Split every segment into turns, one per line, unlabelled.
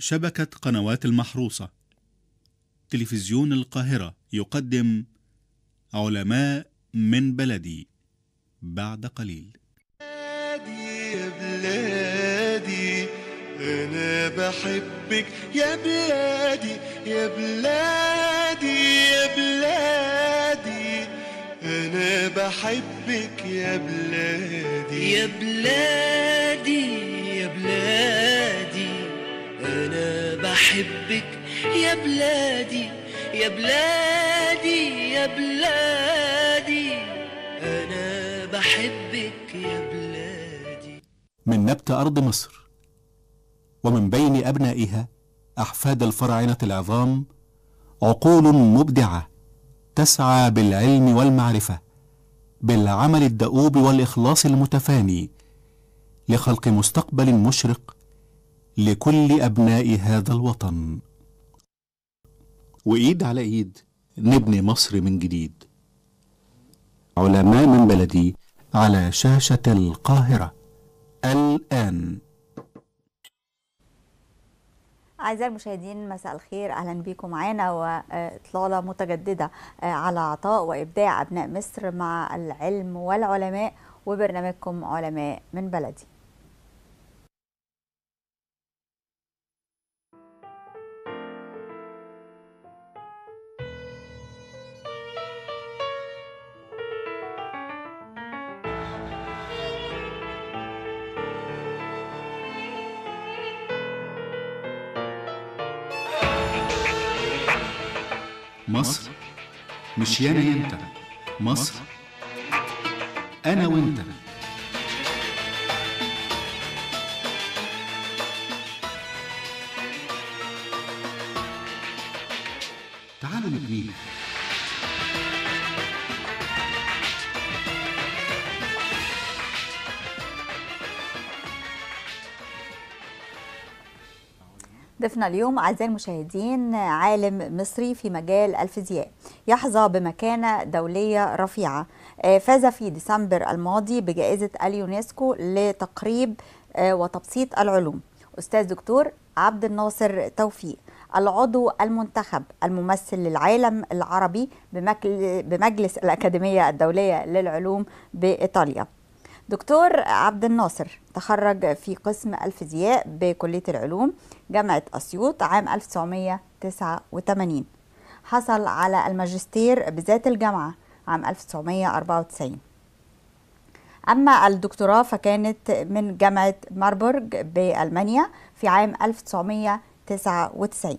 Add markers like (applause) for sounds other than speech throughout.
شبكة قنوات المحروسة تلفزيون القاهرة يقدم علماء من بلدي بعد قليل بلادي يا بلادي أنا بحبك يا بلادي يا بلادي يا بلادي أنا بحبك يا بلادي يا بلادي أنا بحبك يا بلادي يا بلادي يا بلادي أنا بحبك يا بلادي من نبت أرض مصر ومن بين أبنائها أحفاد الفراعنة العظام عقول مبدعة تسعى بالعلم والمعرفة بالعمل الدؤوب والإخلاص المتفاني لخلق مستقبل مشرق لكل أبناء هذا الوطن وإيد على إيد نبني مصر من جديد علماء من بلدي على شاشة القاهرة الآن
أعزائي المشاهدين مساء الخير أهلا بكم معانا وإطلالة متجددة على عطاء وإبداع أبناء مصر مع العلم والعلماء وبرنامجكم علماء من بلدي
مصر مش يانا انت مصر انا وانت
ضيفنا اليوم أعزائي المشاهدين عالم مصري في مجال الفيزياء يحظى بمكانة دولية رفيعة آه، فاز في ديسمبر الماضي بجائزة اليونسكو لتقريب آه، وتبسيط العلوم أستاذ دكتور عبد الناصر توفيق العضو المنتخب الممثل للعالم العربي بمجلس الأكاديمية الدولية للعلوم بإيطاليا دكتور عبد الناصر تخرج في قسم الفيزياء بكلية العلوم جامعة أسيوط عام 1989 حصل على الماجستير بذات الجامعة عام 1994 أما الدكتوراه فكانت من جامعة ماربورج بألمانيا في عام 1999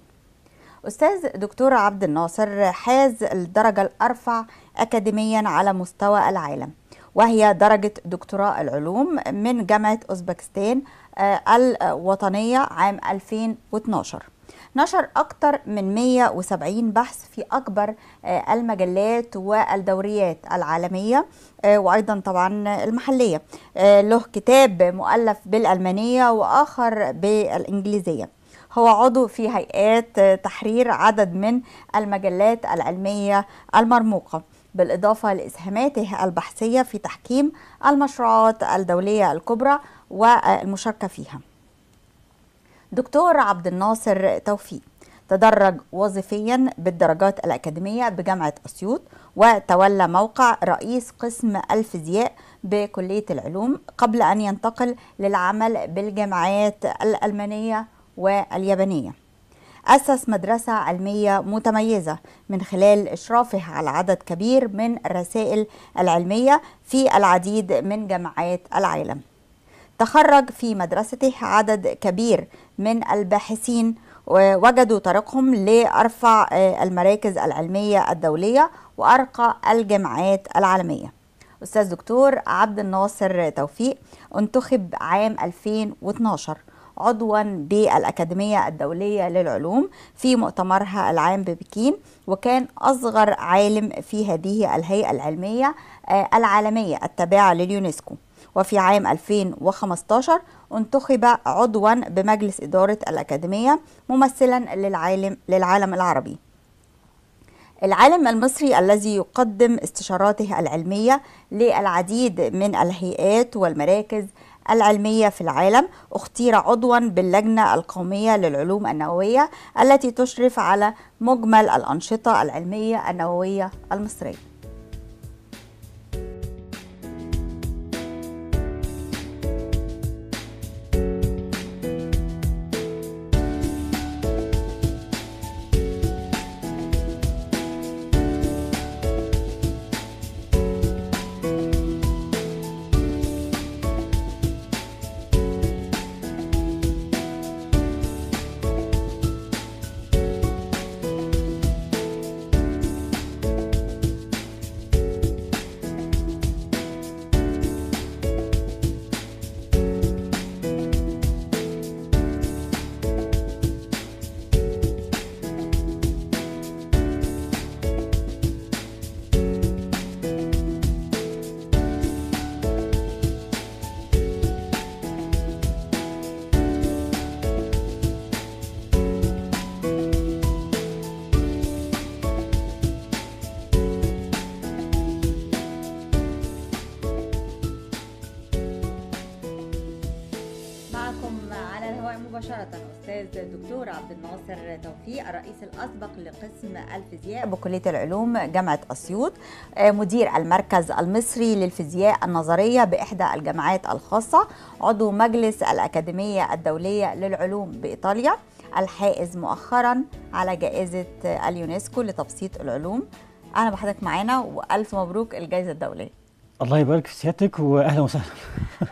أستاذ دكتور عبد الناصر حاز الدرجة الأرفع أكاديميا على مستوى العالم وهي درجة دكتوراه العلوم من جامعة أوزبكستان آه، الوطنية عام 2012 نشر أكثر من 170 بحث في أكبر آه، المجلات والدوريات العالمية آه، وأيضا طبعا المحلية له كتاب مؤلف بالألمانية وآخر بالإنجليزية هو عضو في هيئات تحرير عدد من المجلات العلمية المرموقة بالإضافة لإسهاماته البحثية في تحكيم المشروعات الدولية الكبرى والمشاركة فيها دكتور عبد الناصر توفيق تدرج وظيفيا بالدرجات الأكاديمية بجامعة أسيوط وتولى موقع رئيس قسم الفيزياء بكلية العلوم قبل أن ينتقل للعمل بالجامعات الألمانية واليابانية أسس مدرسة علمية متميزة من خلال إشرافه على عدد كبير من الرسائل العلمية في العديد من جامعات العالم تخرج في مدرسته عدد كبير من الباحثين وجدوا طريقهم لأرفع آه، المراكز العلمية الدولية وأرقى الجامعات العالمية أستاذ دكتور عبد الناصر توفيق انتخب عام 2012 عضوا بالأكاديمية الدولية للعلوم في مؤتمرها العام ببكين وكان أصغر عالم في هذه الهيئة العلمية آه، العالمية التابعة لليونسكو وفي عام 2015 انتخب عضوا بمجلس إدارة الأكاديمية ممثلا للعالم, للعالم العربي العالم المصري الذي يقدم استشاراته العلمية للعديد من الهيئات والمراكز العلمية في العالم اختير عضوا باللجنة القومية للعلوم النووية التي تشرف على مجمل الأنشطة العلمية النووية المصرية الاستاذ الدكتور عبد الناصر توفيق الرئيس الاسبق لقسم الفيزياء بكليه العلوم جامعه اسيوط آه، مدير المركز المصري للفيزياء النظريه باحدى الجامعات الخاصه عضو مجلس الاكاديميه الدوليه للعلوم بايطاليا الحائز مؤخرا على جائزه اليونسكو لتبسيط العلوم اهلا بحضرتك معانا والف مبروك الجائزه الدوليه
الله يبارك في سيادتك واهلا وسهلا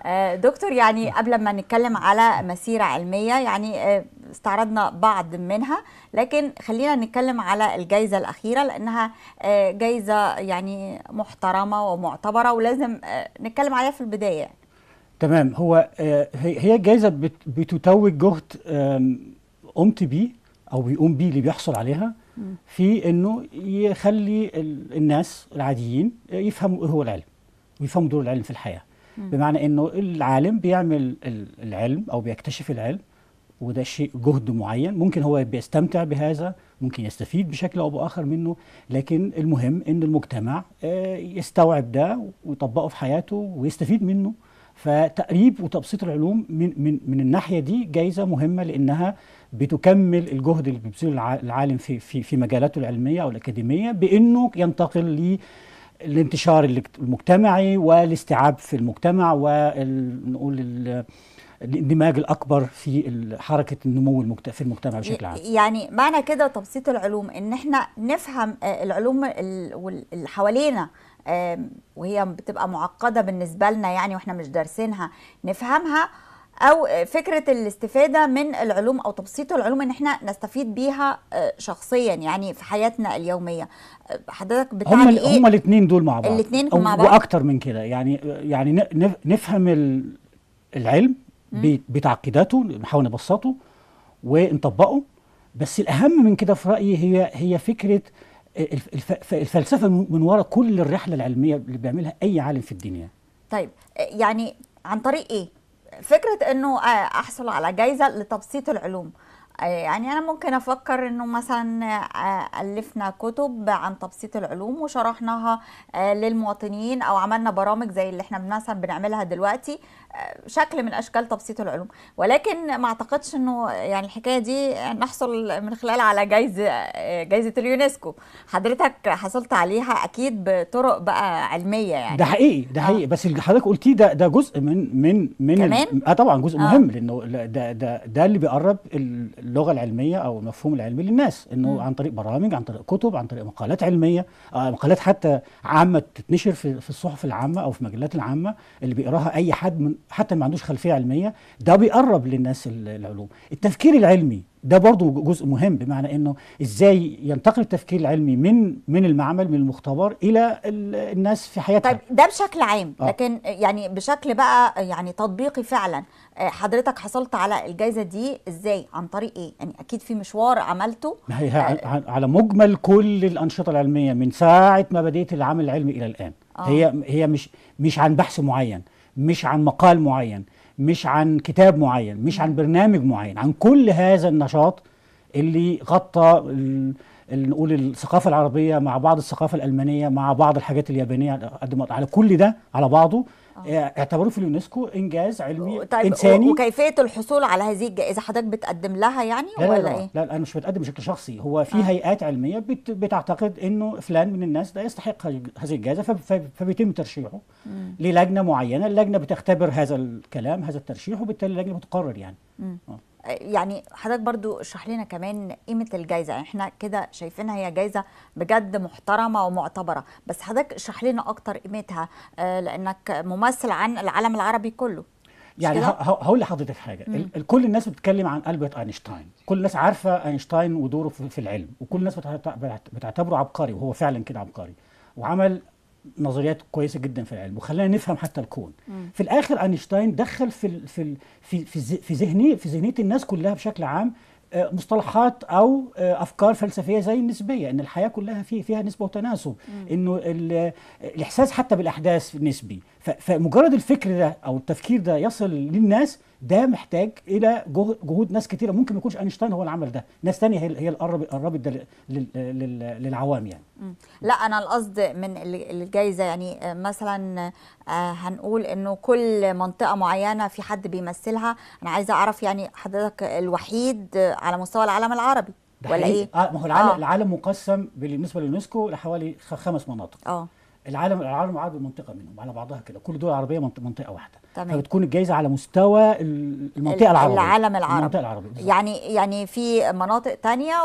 آه، دكتور يعني قبل ما نتكلم على مسيره علميه يعني آه، استعرضنا بعض منها لكن خلينا نتكلم على الجائزة الأخيرة لأنها آه، جائزة يعني محترمة ومعتبرة ولازم آه، نتكلم عليها في البداية
تمام هو آه، هي جائزة بتتوج جهد قمت بيه أو بيقوم بيه اللي بيحصل عليها في انه يخلي الناس العاديين يفهموا ايه هو العلم ويفهموا دور العلم في الحياه بمعنى انه العالم بيعمل العلم او بيكتشف العلم وده شيء جهد معين ممكن هو بيستمتع بهذا ممكن يستفيد بشكل او باخر منه لكن المهم ان المجتمع آه، يستوعب ده ويطبقه في حياته ويستفيد منه فتقريب وتبسيط العلوم من من من الناحيه دي جايزه مهمه لانها بتكمل الجهد اللي بيبذله العالم في في في مجالاته العلميه او الاكاديميه بانه ينتقل للانتشار المجتمعي والاستيعاب في المجتمع ونقول الاندماج الاكبر في حركه النمو في المجتمع بشكل عام
يعني معنى كده تبسيط العلوم ان احنا نفهم آه، العلوم اللي حوالينا وهي بتبقى معقده بالنسبه لنا يعني واحنا مش دارسينها نفهمها او فكره الاستفاده من العلوم او تبسيط العلوم ان احنا نستفيد بيها آه، شخصيا يعني في حياتنا اليوميه آه، حضرتك بتعني هم ايه هم
الاثنين دول مع بعض الاثنين مع بعض واكتر من كده يعني يعني نفهم العلم بتعقيداته نحاول نبسطه ونطبقه بس الاهم من كده في رايي هي هي فكره الفلسفه من وراء كل الرحله العلميه اللي بيعملها اي عالم في الدنيا
طيب يعني عن طريق ايه فكره انه احصل على جائزه لتبسيط العلوم آه، يعني أنا ممكن أفكر إنه مثلا آه، ألفنا كتب عن تبسيط العلوم وشرحناها آه، للمواطنين أو عملنا برامج زي اللي إحنا مثلا بنعملها دلوقتي شكل من أشكال تبسيط العلوم ولكن ما أعتقدش إنه يعني الحكاية دي نحصل من خلال على جايزة جايزة اليونسكو حضرتك حصلت عليها أكيد بطرق بقى علمية يعني ده
حقيقي ده حقيقي آه. بس اللي حضرتك قلتيه ده ده جزء من من من كمان؟ اه طبعا جزء آه. مهم لانه ده ده ده اللي بيقرب ال اللغه العلميه او المفهوم العلمي للناس انه عن طريق برامج عن طريق كتب عن طريق مقالات علميه آه، مقالات حتى عامه تتنشر في, في الصحف العامه او في المجلات العامه اللي بيقراها اي حد من حتى ما عندوش خلفيه علميه ده بيقرب للناس العلوم التفكير العلمي ده برضو جزء مهم بمعنى انه ازاي ينتقل التفكير العلمي من من المعمل من المختبر الى الناس في حياتها طيب
ده بشكل عام آه. لكن يعني بشكل بقى يعني تطبيقي فعلا آه، حضرتك حصلت على الجائزه دي ازاي عن طريق ايه يعني اكيد في مشوار عملته
هي آه. على مجمل كل الانشطه العلميه من ساعه ما بديت العمل العلمي الى الان آه. هي هي مش مش عن بحث معين مش عن مقال معين مش عن كتاب معين مش عن برنامج معين عن كل هذا النشاط اللي غطى نقول الثقافة العربية مع بعض الثقافة الألمانية مع بعض الحاجات اليابانية على كل ده على بعضه آه. اعتبروه في اليونسكو انجاز علمي طيب انساني
وكيفيه الحصول على هذه الجائزه حضرتك بتقدم لها يعني لا ولا لا ايه؟
لا, لا انا مش بتقدم بشكل شخصي هو في آه. هيئات علميه بت بتعتقد انه فلان من الناس ده يستحق هذه الجائزه فبيتم ترشيحه م. للجنه معينه اللجنه بتختبر هذا الكلام هذا الترشيح وبالتالي اللجنه بتقرر يعني م. آه.
يعني حضرتك برضو اشرح لنا كمان قيمه الجائزه يعني احنا كده شايفينها هي جائزه بجد محترمه ومعتبره بس حضرتك اشرح لنا اكتر قيمتها آه، لانك ممثل عن العالم العربي كله
يعني هقول لحضرتك حاجه مم. كل الناس بتتكلم عن البرت اينشتاين كل الناس عارفه اينشتاين ودوره في العلم وكل الناس بتعتبره عبقري وهو فعلا كده عبقري وعمل نظريات كويسه جدا في العلم وخلانا نفهم حتى الكون مم. في الاخر اينشتاين دخل في في في في ذهني في ذهنيه الناس كلها بشكل عام آه، مصطلحات او آه، افكار فلسفيه زي النسبيه ان الحياه كلها في فيها نسبه وتناسب انه الاحساس حتى بالاحداث نسبي فمجرد الفكر ده او التفكير ده يصل للناس ده محتاج الى جهود ناس كتيره ممكن ما يكونش اينشتاين هو اللي عمل ده ناس تانية هي هي قربت قربت ده للعوام يعني
لا انا القصد من الجائزه يعني آه، مثلا آه، هنقول انه كل منطقه معينه في حد بيمثلها انا عايزه اعرف يعني حضرتك الوحيد آه، على مستوى العالم العربي ولا حقيقي. ايه؟ اه ما هو العالم, آه.
العالم مقسم بالنسبه لليونسكو لحوالي خمس مناطق اه العالم العالم العربي منطقه منهم على بعضها كده كل الدول العربيه منطقه واحده تمام. فبتكون الجائزه على مستوى المنطقه العربيه العالم العربي المنطقه العربيه يعني
يعني في مناطق تانية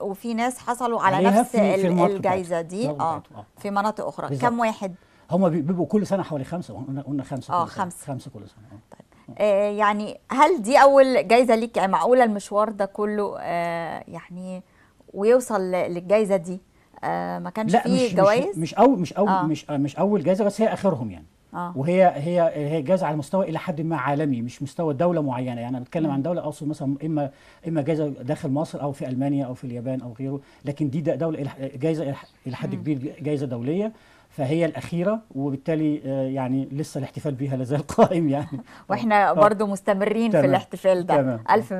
وفي ناس حصلوا على نفس في في الجائزه دي اه في مناطق اخرى بالزبط. كم واحد
هم بيبقوا كل سنه حوالي خمسه قلنا خمسه اه خمسه
خمسه كل سنه كل آه. طيب. آه يعني هل دي اول جايزه ليك يعني معقوله المشوار ده كله آه يعني ويوصل للجايزه دي آه، ما كانش فيه جوائز
مش اول مش اول آه. مش آه، مش اول جائزه بس هي اخرهم يعني آه. وهي هي هي جائزه على مستوى الى حد ما عالمي مش مستوى دوله معينه يعني انا بتكلم عن دوله اقصد مثلا اما اما جائزه داخل مصر او في المانيا او في اليابان او غيره لكن دي دوله جائزه الى حد كبير جائزه دوليه فهي الأخيرة وبالتالي آه، يعني لسه الاحتفال بها لازال قائم يعني (laughs) وإحنا برضو
مستمرين تمام. في الاحتفال ده تمام. ألف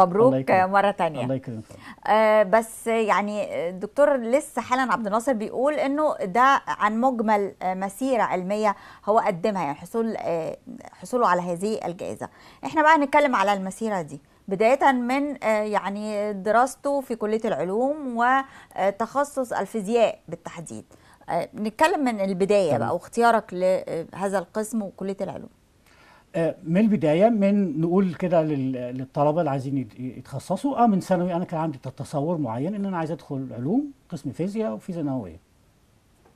مبروك الله مرة تانية الله يكرمك آه بس يعني الدكتور آه، لسه حالا عبد الناصر بيقول إنه ده عن مجمل آه، مسيرة علمية هو قدمها يعني حصول آه حصوله على هذه الجائزة إحنا بقى هنتكلم على المسيرة دي بداية من يعني دراسته في كلية العلوم وتخصص الفيزياء بالتحديد آه، نتكلم من البدايه بقى واختيارك لهذا القسم وكليه العلوم
آه، من البدايه من نقول كده للطلبه اللي عايزين يتخصصوا اه من ثانوي انا كان عندي تصور معين ان انا عايز ادخل علوم قسم فيزياء وفيزياء نوويه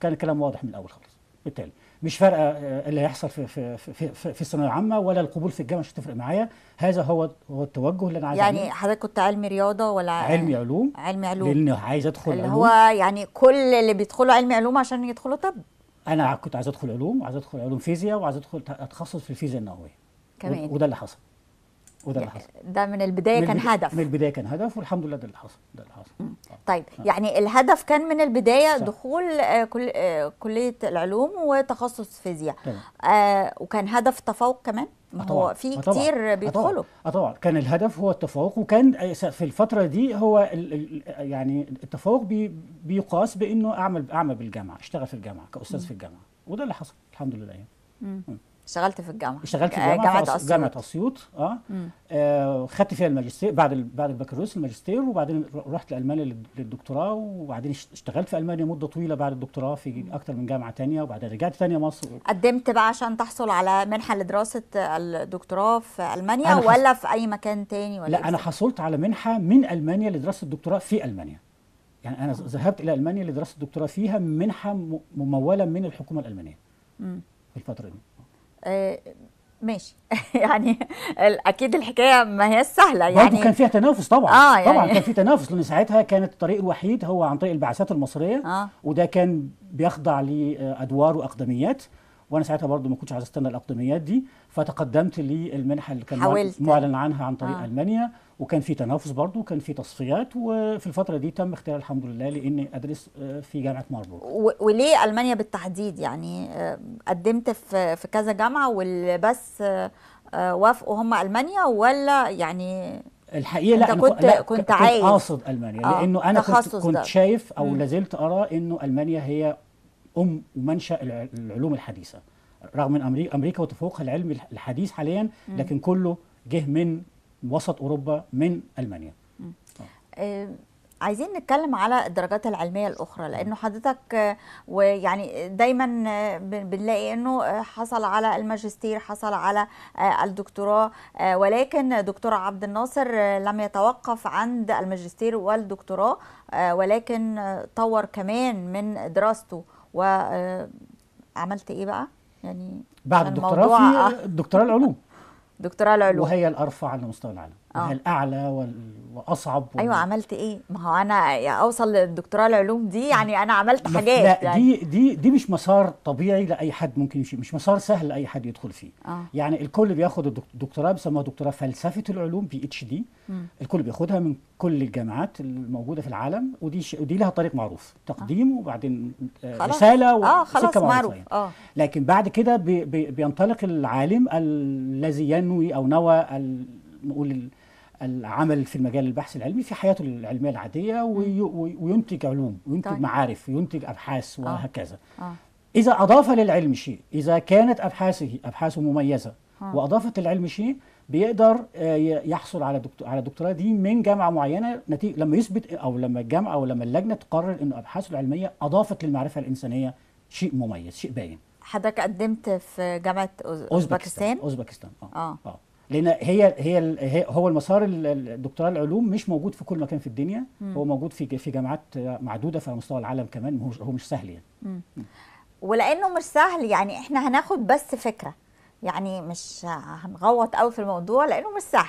كان الكلام واضح من الاول خالص بالتالي مش فارقه آه، اللي هيحصل في في في في الثانويه العامه ولا القبول في الجامعه مش هتفرق معايا هذا هو هو التوجه اللي انا عايز يعني حضرتك
كنت علمي رياضه ولا علمي
علوم علمي علوم لان عايز ادخل اللي هو
يعني كل اللي بيدخلوا علمي علوم عشان يدخلوا طب
انا كنت عايز ادخل علوم وعايز ادخل علوم فيزياء وعايز ادخل اتخصص في الفيزياء النوويه كمان وده اللي حصل وده اللي يعني حصل
ده من البدايه من كان هدف من
البدايه كان هدف والحمد لله ده اللي حصل ده اللي حصل
آه. طيب آه. يعني الهدف كان من البدايه صح. دخول آه، كل آه، كليه العلوم وتخصص فيزياء آه وكان هدف تفوق كمان ما هو في كتير بيدخلوا
طبعا كان الهدف هو التفوق وكان في الفتره دي هو ال ال يعني التفوق بي بيقاس بانه اعمل اعمل بالجامعه اشتغل في الجامعه كاستاذ م. في الجامعه وده اللي حصل الحمد لله يعني.
م. م. اشتغلت في الجامعه اشتغلت في الجامعه جامعه اسيوط جامعه
اسيوط اه, آه خدت فيها الماجستير بعد ال... بعد البكالوريوس الماجستير وبعدين رحت لالمانيا للدكتوراه وبعدين اشتغلت في المانيا مده طويله بعد الدكتوراه في اكثر من جامعه ثانيه وبعدين رجعت ثانيه مصر
قدمت بقى عشان تحصل على منحه لدراسه الدكتوراه في المانيا حص... ولا في اي مكان ثاني ولا لا إيه انا
حصلت على منحه من المانيا لدراسه الدكتوراه في المانيا يعني انا ذهبت الى المانيا لدراسه الدكتوراه فيها منحه مموله من الحكومه الالمانيه في الفتره دي
آه، ماشي (laughs) يعني اكيد الحكايه ما هي سهله يعني برضه كان فيها تنافس
طبعا آه يعني طبعا كان في تنافس لان ساعتها كانت الطريق الوحيد هو عن طريق البعثات المصريه آه وده كان بيخضع لادوار واقدميات وانا ساعتها برضه ما كنتش عايز استنى الاقدميات دي فتقدمت للمنحه اللي كان معلن عنها عن طريق آه المانيا وكان في تنافس برضه وكان في تصفيات وفي الفتره دي تم اختيار الحمد لله لاني ادرس آه، في جامعه ماربورغ
وليه المانيا بالتحديد يعني آه، قدمت في في كذا جامعه والبس آه، وافقوا هم المانيا ولا يعني
الحقيقه لا أنا كنت لا كنت, كنت عايز قاصد المانيا آه لانه انا كنت, كنت شايف او لازلت ارى انه المانيا هي ام ومنشا العلوم الحديثه رغم ان امريكا امريكا وتفوقها العلم الحديث حاليا لكن كله جه من وسط اوروبا من المانيا
آه. آه، عايزين نتكلم على الدرجات العلميه الاخرى لانه حضرتك آه، ويعني دايما بنلاقي انه حصل على الماجستير حصل على الدكتوراه ولكن دكتور عبد الناصر لم يتوقف عند الماجستير والدكتوراه ولكن طور كمان من دراسته وعملت ايه بقى يعني بعد الدكتوراه في
(laughs) دكتوراه العلوم دكتوراه العلوم وهي الارفع على مستوى العالم آه. هي الاعلى وال واصعب و... ايوه
عملت ايه ما هو انا اوصل للدكتوراه العلوم دي يعني انا عملت حاجات لا يعني.
دي دي دي مش مسار طبيعي لاي حد ممكن يمشي مش مسار سهل لاي حد يدخل فيه آه. يعني الكل بياخد الدكتوراه بيسموها دكتوراه فلسفه العلوم بي اتش دي الكل بياخدها من كل الجامعات الموجوده في العالم ودي ش... ودي لها طريق معروف آه. تقديم آه. وبعدين
آه رساله
و... آه خلاص معروف يعني. آه. لكن بعد كده بي... بينطلق العالم الذي ينوي او نوى نقول العمل في المجال البحث العلمي في حياته العلميه العاديه وينتج علوم وينتج طيب. معارف وينتج ابحاث آه. وهكذا آه. اذا اضاف للعلم شيء اذا كانت ابحاثه ابحاثه مميزه آه. واضافت للعلم شيء بيقدر آه، يحصل على دكتور على دكتوراه دي من جامعه معينه نتيجه لما يثبت او لما الجامعه او لما اللجنه تقرر ان ابحاثه العلميه اضافت للمعرفه الانسانيه شيء مميز شيء باين
حضرتك قدمت في جامعه اوزبكستان
اوزبكستان آه. آه. آه. لان هي هي, هو المسار الدكتوراه العلوم مش موجود في كل مكان في الدنيا مم. هو موجود في في جامعات معدوده في مستوى العالم كمان هو مش سهل يعني
مم. ولانه مش سهل يعني احنا هناخد بس فكره يعني مش هنغوط قوي في الموضوع لانه مش سهل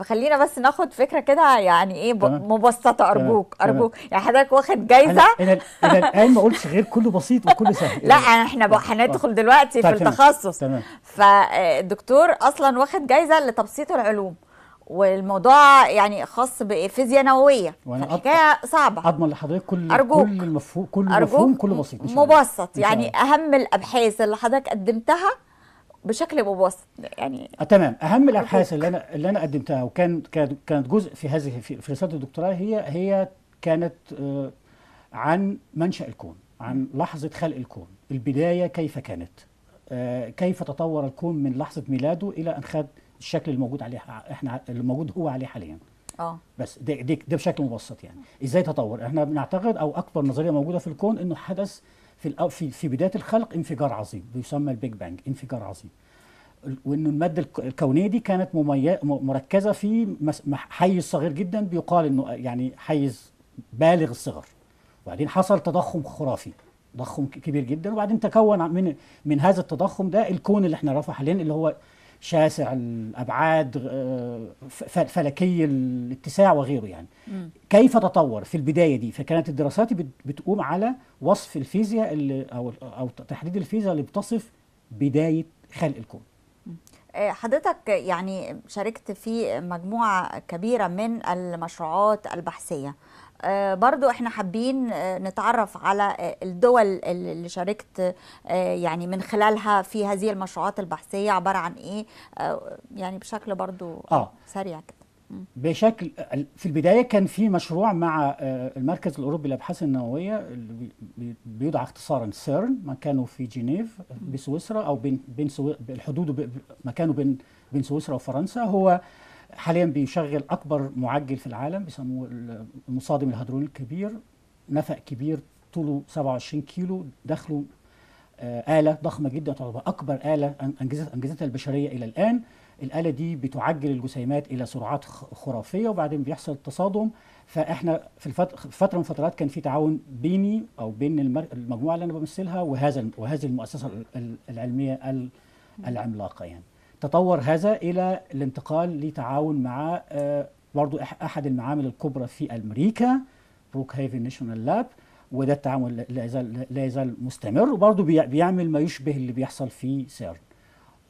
فخلينا بس ناخد فكره كده يعني ايه مبسطه ارجوك تمام. ارجوك تمام. يعني حضرتك واخد جايزه انا انا الان
ما قلتش غير كله بسيط وكله سهل (laughs) لا احنا
هندخل دلوقتي في طيب، التخصص تمام. فالدكتور آه، اصلا واخد جايزه لتبسيط العلوم والموضوع يعني خاص بفيزياء نوويه حكايه صعبه اضمن
لحضرتك كل أرجوك كل المفهوم كل أرجوك مفهوم كله بسيط مبسط يعني
اهم الابحاث اللي حضرتك قدمتها بشكل مبسط يعني
آه، تمام اهم الابحاث اللي انا اللي انا قدمتها وكان كانت جزء في هذه في رساله الدكتوراه هي هي كانت آه، عن منشا الكون عن لحظه خلق الكون البدايه كيف كانت آه، كيف تطور الكون من لحظه ميلاده الى ان خد الشكل الموجود عليه احنا الموجود هو عليه حاليا اه بس ده, ده, ده بشكل مبسط يعني ازاي تطور احنا بنعتقد او اكبر نظريه موجوده في الكون انه حدث في في في بدايه الخلق انفجار عظيم بيسمى البيج بانج انفجار عظيم وان الماده الكونيه دي كانت مركزه في حيز صغير جدا بيقال انه يعني حيز بالغ الصغر وبعدين حصل تضخم خرافي تضخم كبير جدا وبعدين تكون من من هذا التضخم ده الكون اللي احنا نعرفه حاليا اللي هو شاسع الابعاد فلكي الاتساع وغيره يعني كيف تطور في البدايه دي فكانت الدراسات بتقوم على وصف الفيزياء اللي او او تحديد الفيزياء اللي بتصف بدايه خلق الكون
آه، حضرتك يعني شاركت في مجموعه كبيره من المشروعات البحثيه آه، برضو احنا حابين آه، نتعرف على آه، الدول اللي شاركت يعني من خلالها في هذه المشروعات البحثية عبارة عن ايه يعني بشكل برضو آه. سريع كده
بشكل في البدايه كان في مشروع مع المركز الاوروبي للابحاث النوويه اللي بيدعى اختصارا سيرن مكانه في جنيف بسويسرا او بين بين الحدود مكانه بين بين سويسرا وفرنسا هو حاليا بيشغل اكبر معجل في العالم بيسموه المصادم الهدروني الكبير نفق كبير طوله 27 كيلو دخله آه، آلة ضخمة جدا تعتبر أكبر آلة أنجزت أنجزتها البشرية إلى الآن الآلة دي بتعجل الجسيمات إلى سرعات خرافية وبعدين بيحصل تصادم فإحنا في فترة من الفترات كان في تعاون بيني أو بين المجموعة اللي أنا بمثلها وهذا وهذه المؤسسة العلمية العملاقة يعني تطور هذا الى الانتقال لتعاون مع آه، برضو احد المعامل الكبرى في امريكا بروك هيفن ناشونال لاب وده التعامل لا يزال لا يزال مستمر وبرضه بيعمل ما يشبه اللي بيحصل في سيرن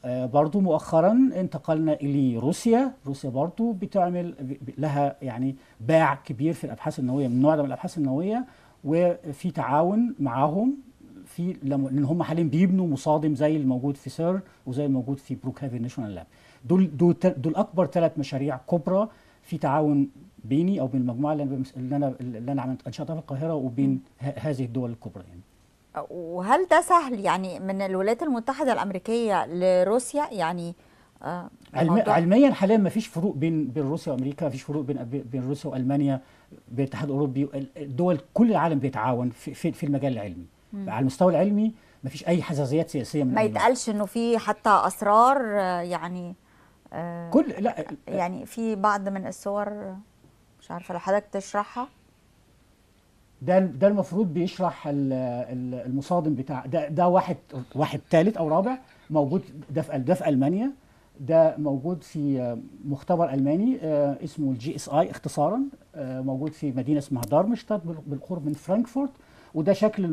آه، برضه مؤخرا انتقلنا الى روسيا روسيا برضه بتعمل لها يعني باع كبير في الابحاث النوويه من نوع من الابحاث النوويه وفي تعاون معاهم في لان هم حاليا بيبنوا مصادم زي الموجود في سير وزي الموجود في بروك هافن ناشونال لاب دول دول دول اكبر ثلاث مشاريع كبرى في تعاون بيني او بين المجموعه اللي انا اللي انا اللي انا عملت انشاتها في القاهره وبين هذه الدول الكبرى يعني.
وهل ده سهل يعني من الولايات المتحده الامريكيه لروسيا يعني آه علميا
حاليا ما فيش فروق بين بين روسيا وامريكا ما فيش فروق بين بين روسيا والمانيا بالاتحاد الاوروبي الدول كل العالم بيتعاون في, في, في المجال العلمي على المستوى العلمي ما فيش اي حساسيات سياسيه من ما يتقالش
انه في حتى اسرار آه، يعني آه كل لا يعني في بعض من الصور مش عارفه لو حضرتك تشرحها
ده ده المفروض بيشرح المصادم بتاع ده ده واحد واحد ثالث او رابع موجود ده في ده في المانيا ده موجود في مختبر الماني آه، اسمه الجي اس اي اختصارا آه، موجود في مدينه اسمها دارمشتات بالقرب من فرانكفورت وده شكل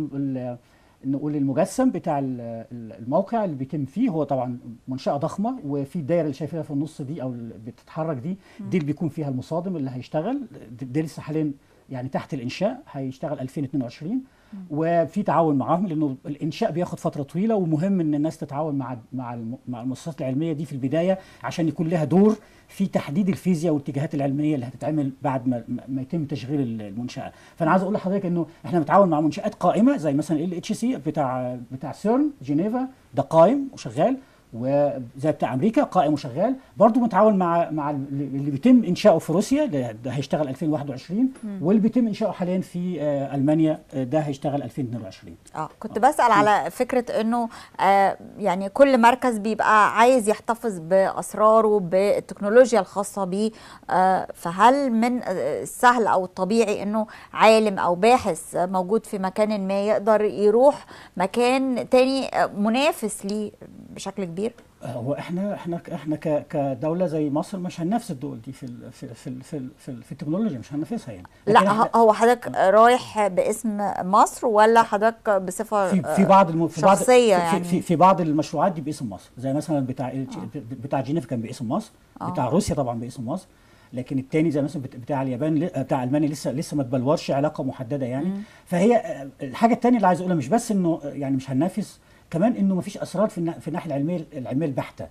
نقول المجسم بتاع الموقع اللي بيتم فيه هو طبعا منشاه ضخمه وفي الدايره اللي شايفينها في النص دي او اللي بتتحرك دي دي اللي بيكون فيها المصادم اللي هيشتغل ده لسه حاليا يعني تحت الانشاء هيشتغل 2022 وفي تعاون معاهم لانه الانشاء بياخد فتره طويله ومهم ان الناس تتعاون مع مع مع المؤسسات العلميه دي في البدايه عشان يكون لها دور في تحديد الفيزياء والاتجاهات العلميه اللي هتتعمل بعد ما ما يتم تشغيل المنشاه فانا عايز اقول لحضرتك انه احنا بنتعاون مع منشات قائمه زي مثلا ال اتش سي بتاع بتاع سيرن جنيفا ده قائم وشغال وزي بتاع امريكا قائم وشغال برضه متعاون مع مع اللي بيتم انشاؤه في روسيا ده هيشتغل 2021 مم. واللي بيتم انشاؤه حاليا في آه، المانيا آه، ده هيشتغل 2022
اه كنت آه. بسال على فكره انه آه يعني كل مركز بيبقى عايز يحتفظ باسراره بالتكنولوجيا الخاصه بيه آه فهل من آه، السهل او الطبيعي انه عالم او باحث موجود في مكان ما يقدر يروح مكان تاني منافس ليه بشكل كبير كتير
طيب. آه، هو احنا احنا احنا كدوله زي مصر مش هننافس الدول دي في الـ في الـ في الـ في, الـ في, الـ في التكنولوجيا مش هننافسها يعني
لا هو حضرتك رايح باسم مصر ولا حضرتك بصفه في, في آه، بعض الم... في بعض يعني. في,
في بعض المشروعات دي باسم مصر زي مثلا بتاع آه. بتاع جينيف كان باسم مصر آه. بتاع روسيا طبعا باسم مصر لكن الثاني زي مثلا بتاع اليابان بتاع المانيا لسه لسه ما تبلورش علاقه محدده يعني م. فهي آه، الحاجه الثانيه اللي عايز اقولها مش بس انه يعني مش هننافس كمان انه ما فيش اسرار في في الناحيه العلميه العلميه البحته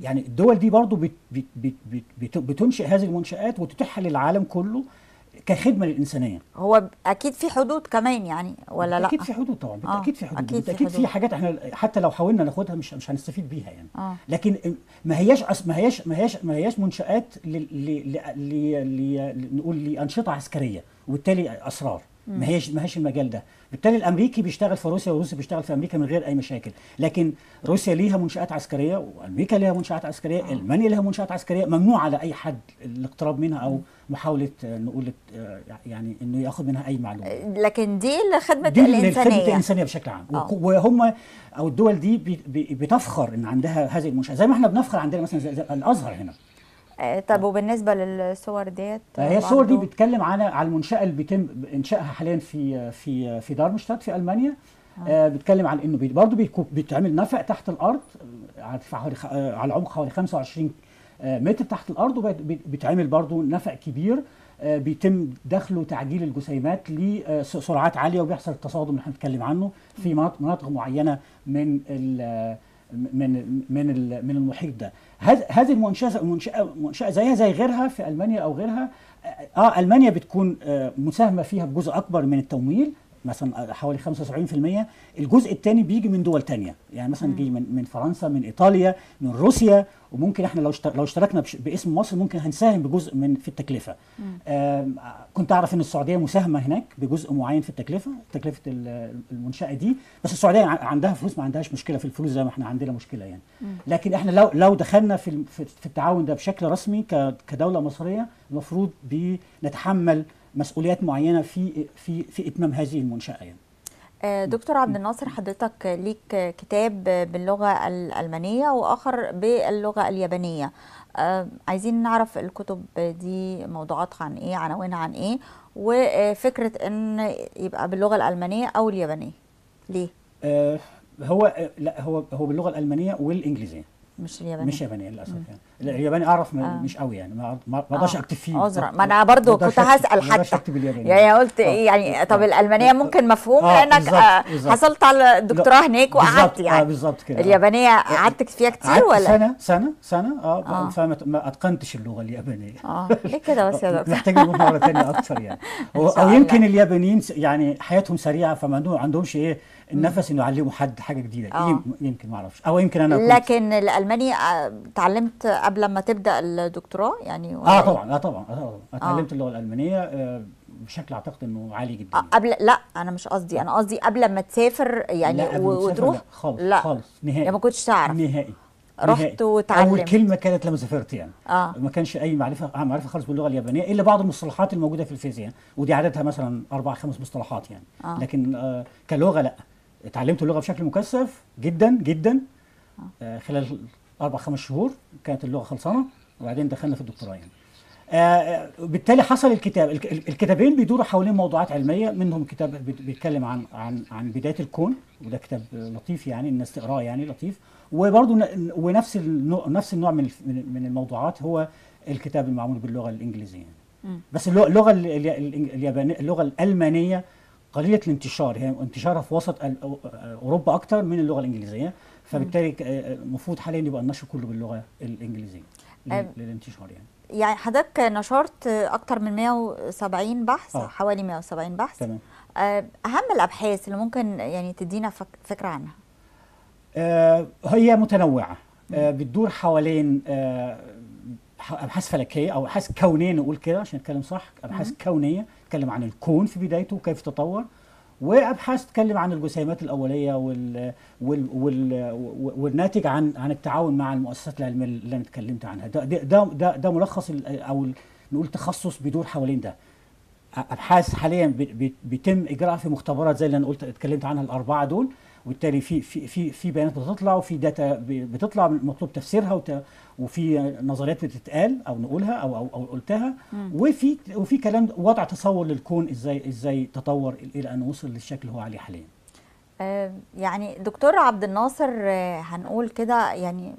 يعني الدول دي برضو بت بت بت بت بتنشئ هذه المنشآت وتتيحها للعالم كله كخدمه للانسانيه
هو اكيد في حدود كمان يعني ولا أكيد لا اكيد في حدود
طبعا آه، اكيد في حدود اكيد, في, حدود. في حاجات احنا حتى لو حاولنا ناخدها مش مش هنستفيد بيها يعني آه. لكن ما هياش ما هياش ما هياش ما هياش منشات نقول لانشطه عسكريه وبالتالي اسرار ما هيش ما هيش المجال ده بالتالي الامريكي بيشتغل في روسيا والروسي بيشتغل في امريكا من غير اي مشاكل لكن روسيا ليها منشات عسكريه وامريكا ليها منشات عسكريه آه. المانيا ليها منشات عسكريه ممنوع على اي حد الاقتراب منها او محاوله آه، نقول آه، يعني انه ياخذ منها اي معلومه
لكن دي لخدمه دي الانسانيه لخدمه الانسانيه
بشكل عام آه. وهم او الدول دي بتفخر ان عندها هذه المنشات زي ما احنا بنفخر عندنا مثلا الازهر هنا
آه، طب وبالنسبه للصور ديت آه، هي الصور دي
بتتكلم على على المنشاه اللي بيتم انشائها حاليا في في في دارمشتات في المانيا آه. آه، بتكلم عن انه برضه بيتعمل نفق تحت الارض على على عمق حوالي 25 متر تحت الارض وبيتعمل برضه نفق كبير بيتم دخله تعجيل الجسيمات لسرعات عاليه وبيحصل التصادم اللي هنتكلم عنه في مناطق معينه من من من من المحيط ده هذه المنشاه منشاه منشاه زيها زي غيرها في المانيا او غيرها اه, آه، المانيا بتكون آه، مساهمه فيها بجزء اكبر من التمويل مثلا حوالي 75% الجزء الثاني بيجي من دول ثانيه يعني مثلا بيجي من من فرنسا من ايطاليا من روسيا وممكن احنا لو لو اشتركنا باسم مصر ممكن هنساهم بجزء من في التكلفه كنت اعرف ان السعوديه مساهمه هناك بجزء معين في التكلفه تكلفه المنشاه دي بس السعوديه عندها فلوس ما عندهاش مشكله في الفلوس زي ما احنا عندنا مشكله يعني لكن احنا لو لو دخلنا في في التعاون ده بشكل رسمي كدوله مصريه المفروض بنتحمل مسؤوليات معينه في في في اتمام هذه المنشاه يعني.
آه، دكتور عبد الناصر حضرتك ليك كتاب باللغه الالمانيه واخر باللغه اليابانيه آه، عايزين نعرف الكتب دي موضوعاتها عن ايه عناوينها عن ايه وفكره ان يبقى باللغه الالمانيه او اليابانيه
ليه آه، هو لا هو هو باللغه الالمانيه والانجليزيه
مش الياباني مش ياباني
للاسف يعني الياباني اعرف آه. مش قوي يعني ما بقدرش آه. اكتب فيه عذرا ما انا برضو كنت هسال
حتى اكتب الياباني يعني قلت ايه يعني طب آه. الالمانيه آه. ممكن مفهوم آه لانك بالزبط. حصلت على الدكتوراه هناك وقعدت يعني اه بالظبط كده اليابانيه قعدت فيها كتير ولا سنه سنه
سنه اه, آه. فما اتقنتش اللغه اليابانيه اه ليه
كده بس يا (laughs) دكتور محتاج
نروح مره ثانيه اكتر يعني (laughs) او يمكن اليابانيين يعني حياتهم سريعه فما عندهمش ايه النفس انه يعلموا حد حاجه جديده آه. يمكن ما اعرفش او يمكن انا
لكن الالماني اتعلمت آه، قبل ما تبدا الدكتوراه يعني اه طبعا
اه طبعا اه طبعا آه. اتعلمت آه. اللغه الالمانيه
آه، بشكل اعتقد انه عالي جدا آه قبل لا انا مش قصدي انا قصدي قبل ما تسافر يعني لا قبل وتروح لا خالص لا خالص نهائي يعني ما كنتش تعرف نهائي رحت وتعلمت اول
كلمه كانت لما سافرت يعني آه. ما كانش اي معرفه معرفه خالص باللغه اليابانيه الا بعض المصطلحات الموجوده في الفيزياء ودي عددها مثلا اربع خمس مصطلحات يعني آه. لكن آه كلغه لا اتعلمت اللغه بشكل مكثف جدا جدا آه. آه خلال اربع خمس شهور كانت اللغه خلصانه وبعدين دخلنا في الدكتوراه يعني آه, آه، بالتالي حصل الكتاب الكتابين بيدوروا حوالين موضوعات علميه منهم كتاب بيتكلم عن عن عن بدايه الكون وده كتاب لطيف يعني الناس تقراه يعني لطيف وبرضه ونفس النوع نفس النوع من من الموضوعات هو الكتاب المعمول باللغه الانجليزيه بس اللغه اليابانيه اللغه الالمانيه قليله الانتشار هي انتشارها في وسط اوروبا اكتر من اللغه الانجليزيه فبالتالي المفروض حاليا يبقى النشر كله باللغه الانجليزيه للانتشار يعني
يعني حضرتك نشرت اكتر من 170 بحث أوه. حوالي 170 بحث تمام اهم الابحاث اللي ممكن يعني تدينا فكره عنها
أه، هي متنوعه أه، بتدور حوالين أه، ابحاث فلكيه او ابحاث كونيه نقول كده عشان نتكلم صح ابحاث مم. كونيه اتكلم عن الكون في بدايته وكيف تطور وابحاث تتكلم عن الجسيمات الاوليه وال وال وال والناتج عن عن التعاون مع المؤسسات العلميه اللي انا اتكلمت عنها ده ده ده, ده ملخص او نقول تخصص بيدور حوالين ده ابحاث حاليا بيتم اجراءها في مختبرات زي اللي انا قلت اتكلمت عنها الاربعه دول وبالتالي في في في في بيانات بتطلع وفي داتا بتطلع مطلوب تفسيرها وت... وفي نظريات بتتقال او نقولها او او, أو قلتها وفي وفي كلام وضع تصور للكون ازاي ازاي تطور الى ان وصل للشكل اللي هو عليه حاليا.
آه، يعني دكتور عبد الناصر آه، هنقول كده يعني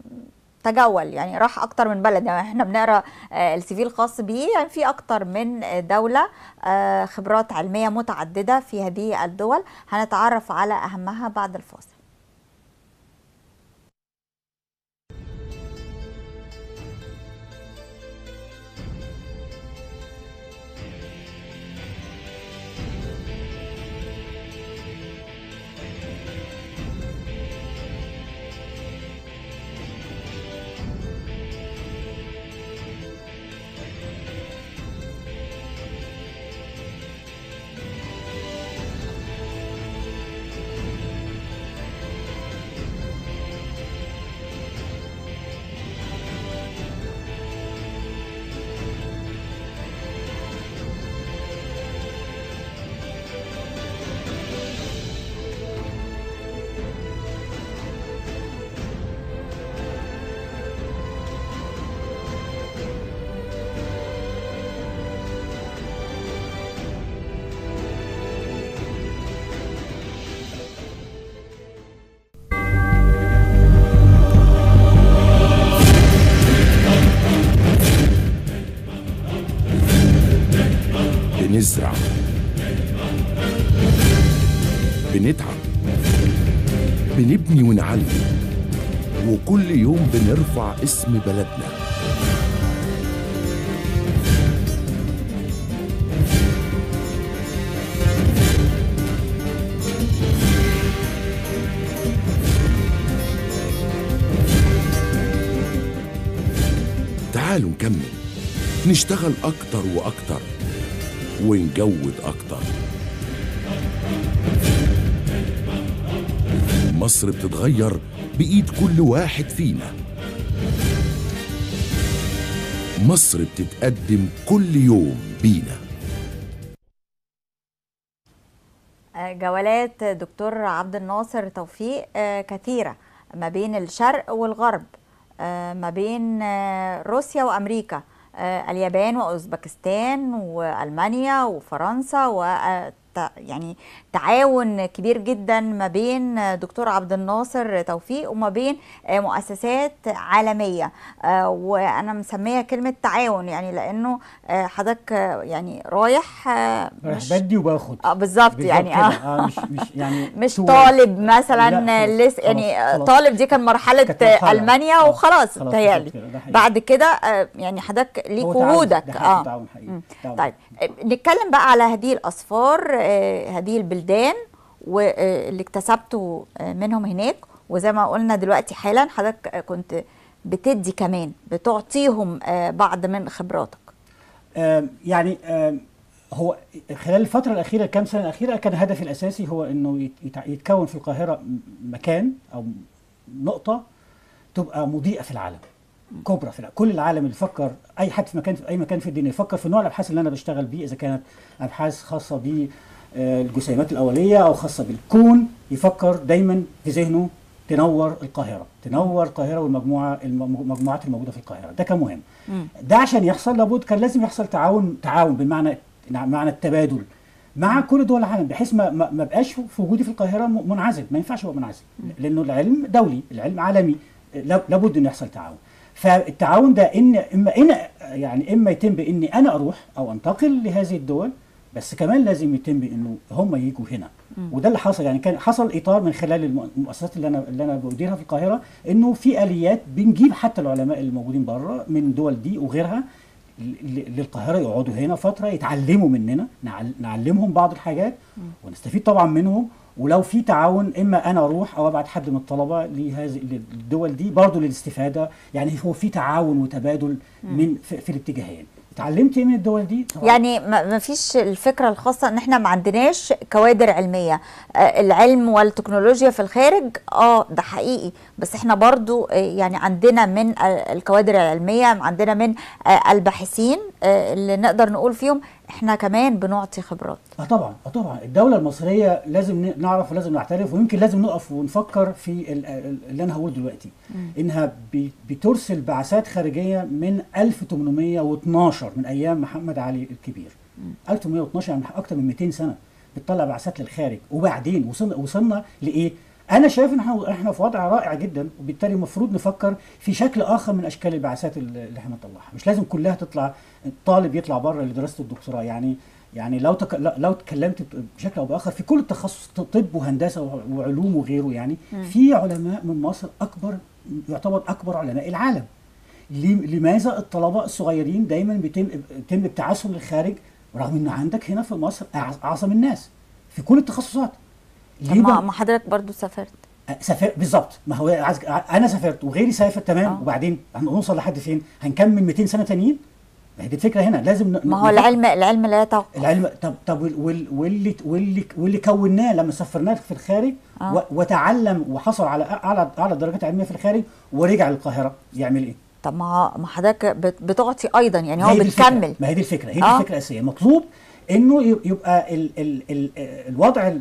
تجول يعني راح اكتر من بلد يعني احنا بنقرا آه، السي في الخاص بيه يعني في اكتر من دوله آه، خبرات علميه متعدده في هذه الدول هنتعرف على اهمها بعد الفاصل
بنبني ونعلي وكل يوم بنرفع اسم بلدنا تعالوا نكمل نشتغل أكتر وأكتر ونجود أكتر مصر بتتغير بإيد كل واحد فينا مصر بتتقدم كل يوم بينا
آه، جولات دكتور عبد الناصر توفيق آه، كثيرة ما بين الشرق والغرب آه، ما بين روسيا وأمريكا اليابان وأوزبكستان وألمانيا وفرنسا يعني تعاون كبير جدا ما بين دكتور عبد الناصر توفيق وما بين آه، مؤسسات عالميه آه، وانا مسميه كلمه تعاون يعني لانه آه، حضرتك يعني رايح مش
بدي وباخد اه بالظبط يعني آه مش مش يعني (laughs) مش
طالب مثلا لسه يعني خلاص طالب دي كان مرحله, المانيا خلاص وخلاص بتهيألي بعد كده يعني حضرتك ليك وجودك اه تعاون حقيقي. طيب نتكلم بقى على هذه الاصفار آه، هذه البلدان واللي اكتسبته آه، منهم هناك وزي ما قلنا دلوقتي حالا حضرتك آه، كنت بتدي كمان بتعطيهم بعض من خبراتك يعني
هو خلال الفترة الأخيرة الكام سنة الأخيرة كان هدفي الأساسي هو إنه يتكون في القاهرة مكان أو نقطة تبقى مضيئة في العالم كبرى في العالم. كل العالم اللي يفكر أي حد في مكان في أي مكان في الدنيا يفكر في نوع الأبحاث اللي أنا بشتغل بيه إذا كانت أبحاث خاصة بيه آه، الجسيمات الأولية أو خاصة بالكون يفكر دايما في ذهنه تنور القاهرة تنور القاهرة والمجموعة المجموعات الموجودة في القاهرة ده كان مهم ده عشان يحصل لابد كان لازم يحصل تعاون تعاون بالمعنى معنى التبادل مع كل دول العالم بحيث ما ما بقاش في وجودي في القاهره منعزل ما ينفعش ابقى منعزل لانه العلم دولي العلم عالمي لابد ان يحصل تعاون فالتعاون ده ان اما إن يعني اما يتم باني انا اروح او انتقل لهذه الدول بس كمان لازم يتم انه هم يجوا هنا وده اللي حصل يعني كان حصل اطار من خلال المؤسسات اللي انا اللي انا بديرها في القاهره انه في اليات بنجيب حتى العلماء اللي موجودين بره من دول دي وغيرها للقاهره يقعدوا هنا فتره يتعلموا مننا نعلمهم بعض الحاجات ونستفيد طبعا منهم ولو في تعاون اما انا اروح او ابعت حد من الطلبه لهذه الدول دي برضه للاستفاده يعني هو في تعاون وتبادل من في, في الاتجاهين اتعلمت ايه من الدول دي طبعا.
يعني ما فيش الفكره الخاصه ان احنا ما عندناش كوادر علميه آه، العلم والتكنولوجيا في الخارج اه ده حقيقي بس احنا برضو آه، يعني عندنا من الكوادر العلميه عندنا من آه، الباحثين اللي نقدر نقول فيهم احنا كمان بنعطي خبرات اه طبعا
اه طبعا الدوله المصريه لازم نعرف ولازم نعترف ويمكن لازم نقف ونفكر في اللي انا هقوله دلوقتي م. انها بترسل بعثات خارجيه من 1812 من ايام محمد علي الكبير م. 1812 يعني اكتر من 200 سنه بتطلع بعثات للخارج وبعدين وصلنا وصلنا لايه انا شايف ان احنا احنا في وضع رائع جدا وبالتالي المفروض نفكر في شكل اخر من اشكال البعثات اللي احنا بنطلعها مش لازم كلها تطلع الطالب يطلع بره لدراسه الدكتوراه يعني يعني لو تك... لو اتكلمت بشكل او باخر في كل التخصص طب وهندسه وعلوم وغيره يعني في علماء من مصر اكبر يعتبر اكبر علماء العالم لماذا الطلبه الصغيرين دايما بيتم بيتم ابتعاثهم للخارج رغم ان عندك هنا في مصر اعظم الناس في كل التخصصات
طب ما حضرتك برضو سافرت
أه، سافرت بالظبط ما هو عايز انا سافرت وغيري سافر تمام أوه. وبعدين هنوصل لحد فين هنكمل 200 سنه تانيين دي الفكره هنا لازم ما هو العلم العلم لا يتوقف العلم طب طب واللي واللي واللي, واللي كوناه لما سافرناه في الخارج آه. و... وتعلم وحصل على اعلى اعلى درجات علميه في الخارج ورجع للقاهره يعمل ايه؟
طب ما ما حضرتك بتعطي ايضا يعني هو بتكمل ما هي دي الفكره هي دي آه. الفكره الاساسيه
مطلوب انه يبقى ال ال ال الوضع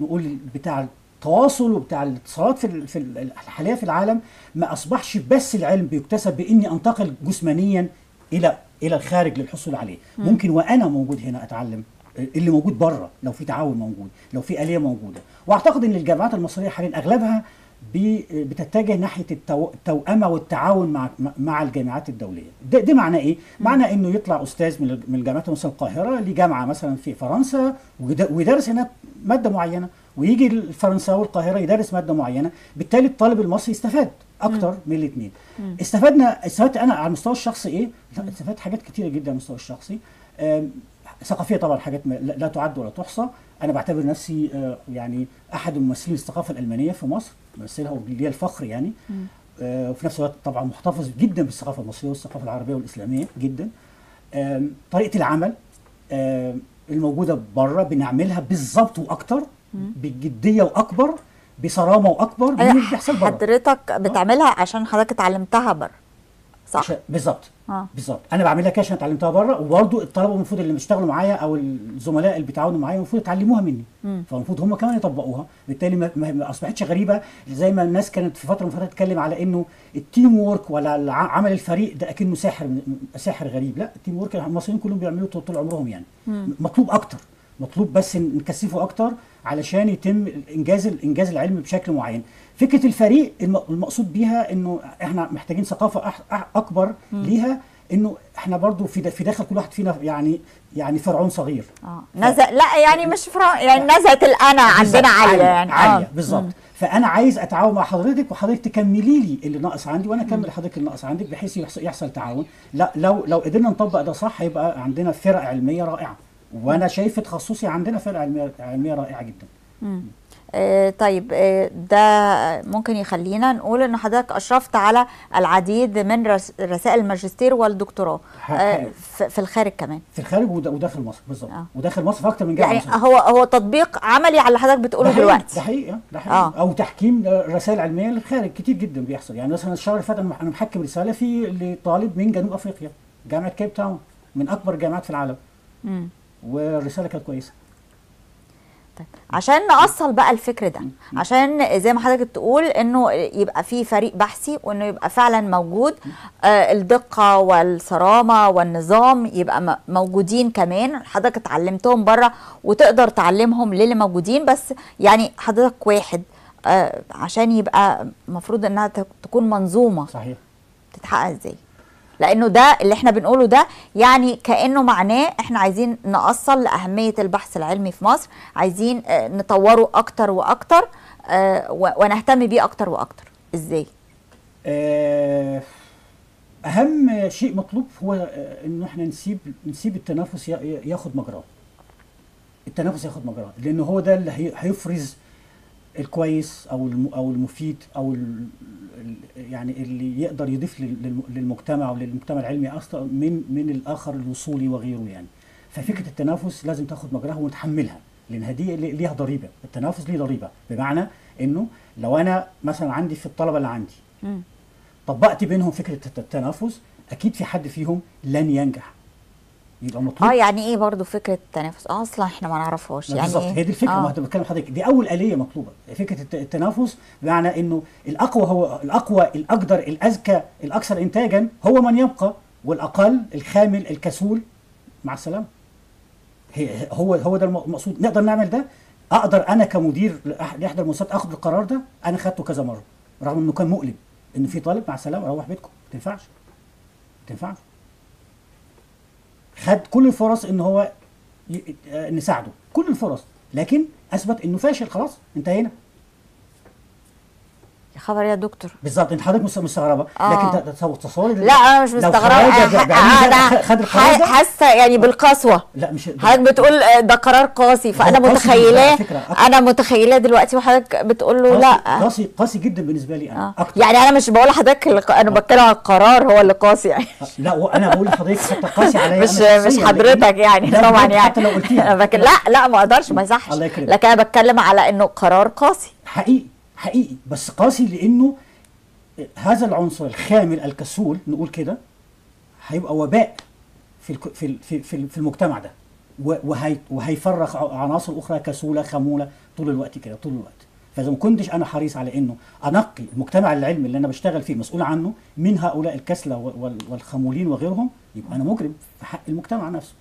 نقول بتاع التواصل وبتاع الاتصالات في في الحاليه في العالم ما اصبحش بس العلم بيكتسب باني انتقل جسمانيا الى الى الخارج للحصول عليه ممكن وانا موجود هنا اتعلم اللي موجود بره لو في تعاون موجود لو في اليه موجوده واعتقد ان الجامعات المصريه حاليا اغلبها بتتجه ناحيه التوأمه والتعاون مع مع الجامعات الدوليه ده, ده معناه ايه معنى انه يطلع استاذ من من جامعه مثلا القاهره لجامعه مثلا في فرنسا ويدرس هناك ماده معينه ويجي الفرنساوي القاهره يدرس ماده معينه بالتالي الطالب المصري استفاد اكتر من الاثنين استفدنا استفدت انا على المستوى الشخصي ايه استفدت حاجات كتيره جدا على المستوى الشخصي ثقافيه طبعا حاجات لا تعد ولا تحصى انا بعتبر نفسي آه، يعني احد ممثلي الثقافه الالمانيه في مصر بمثلها وليها الفخر يعني آه وفي نفس الوقت طبعا محتفظ جدا بالثقافه المصريه والثقافه العربيه والاسلاميه جدا آه طريقه العمل آه الموجوده بره بنعملها بالظبط واكتر بجديه واكبر بصرامه واكبر أيوة، من اللي بيحصل بره حضرتك بتعملها عشان حضرتك اتعلمتها بره صح بالظبط آه. بالظبط انا بعملها كاش انا اتعلمتها بره وبرده الطلبه المفروض اللي بيشتغلوا معايا او الزملاء اللي بيتعاونوا معايا المفروض يتعلموها مني فالمفروض هم كمان يطبقوها بالتالي ما, ما اصبحتش غريبه زي ما الناس كانت في فتره من فترات تتكلم على انه التيم وورك ولا عمل الفريق ده اكنه ساحر ساحر غريب لا التيم وورك المصريين كلهم بيعملوه طول عمرهم يعني مم. مطلوب اكتر مطلوب بس نكثفه اكتر علشان يتم انجاز الانجاز العلمي بشكل معين فكره الفريق المقصود بيها انه احنا محتاجين ثقافه اكبر ليها انه احنا برضو في في داخل كل واحد فينا يعني يعني فرعون صغير اه
نزق ف... لا يعني مش فرعون يعني نزلت الانا عندنا عاليه يعني آه. عاليه بالظبط
فانا عايز اتعاون مع حضرتك وحضرتك تكملي لي اللي ناقص عندي وانا اكمل لحضرتك اللي ناقص عندك بحيث يحصل, يحصل تعاون لا لو لو قدرنا نطبق ده صح هيبقى عندنا فرق علميه رائعه وانا شايف تخصصي عندنا فرق علميه رائعه جدا
مم. آه، طيب آه، ده ممكن يخلينا نقول ان حضرتك اشرفت على العديد من رسائل الماجستير والدكتوراه آه، في الخارج كمان في الخارج وداخل مصر بالظبط آه. وداخل مصر في اكتر من جامعه يعني مصر. هو هو تطبيق عملي على اللي حضرتك بتقوله دلوقتي ده حقيقي ده حقيقي
آه. او تحكيم رسائل علميه للخارج كتير جدا بيحصل يعني مثلا الشهر اللي فات انا محكم رساله في لطالب من جنوب افريقيا جامعه كيب تاون من اكبر الجامعات في العالم
امم والرساله كانت كويسه طيب. عشان نأصل بقى الفكر ده عشان زي ما حضرتك بتقول انه يبقى في فريق بحثي وانه يبقى فعلا موجود آه الدقه والصرامه والنظام يبقى موجودين كمان حضرتك اتعلمتهم بره وتقدر تعلمهم للي موجودين بس يعني حضرتك واحد آه عشان يبقى المفروض انها تكون منظومه صحيح تتحقق ازاي لانه ده اللي احنا بنقوله ده يعني كانه معناه احنا عايزين نأصل لاهميه البحث العلمي في مصر عايزين آه، نطوره اكتر واكتر آه، ونهتم بيه اكتر واكتر ازاي آه،
اهم شيء مطلوب هو ان احنا نسيب نسيب التنافس ياخد مجراه التنافس ياخد مجراه لان هو ده اللي هيفرز الكويس او او المفيد او يعني اللي يقدر يضيف للمجتمع وللمجتمع العلمي اصلا من من الاخر الوصولي وغيره يعني ففكره التنافس لازم تاخد مجراها وتحملها لان دي ليها ضريبه التنافس ليه ضريبه بمعنى انه لو انا مثلا عندي في الطلبه اللي عندي طبقت بينهم فكره التنافس اكيد في حد فيهم لن ينجح يبقى مطلوب اه يعني ايه
برضه فكره التنافس اه اصلا احنا ما نعرفهاش يعني بالظبط ايه؟ هي دي الفكره آه. ما انا
بتكلم حضرتك دي اول اليه مطلوبه فكره التنافس بمعنى انه الاقوى هو الاقوى الاقدر الاذكى الاكثر انتاجا هو من يبقى والاقل الخامل الكسول مع السلامه هي هو هو ده المقصود نقدر نعمل ده اقدر انا كمدير لاحدى المؤسسات اخد القرار ده انا خدته كذا مره رغم انه كان مؤلم ان في طالب مع السلامه روح بيتكم ما تنفعش ما تنفعش خد كل الفرص ان هو آه، نساعده كل الفرص لكن اثبت انه فاشل خلاص انتهينا خبر يا دكتور بالظبط انت حضرتك مستغربه آه. لكن تصوري لا انا مش مستغربه آه، آه،
يعني حاسه يعني بالقسوه لا مش حضرتك بتقول آه، ده قرار قاسي فانا متخيلاه انا متخيلاه دلوقتي وحضرتك بتقول له لا قاسي
قاسي جدا بالنسبه لي انا
آه. يعني انا مش بقول لحضرتك انا آه. بتكلم على القرار هو اللي قاسي يعني لا وانا بقول لحضرتك حتى قاسي عليا مش مش حضرتك يعني طبعا يعني حتى لو قلتيها لا لا ما اقدرش ما يصحش لكن انا بتكلم على انه قرار قاسي حقيقي
حقيقي بس قاسي لانه هذا العنصر الخامل الكسول نقول كده هيبقى وباء في في في في المجتمع ده وهي وهيفرخ عناصر اخرى كسوله خموله طول الوقت كده طول الوقت فاذا ما كنتش انا حريص على انه انقي المجتمع العلمي اللي انا بشتغل فيه مسؤول عنه من هؤلاء الكسله والخمولين وغيرهم يبقى انا مجرم في حق المجتمع نفسه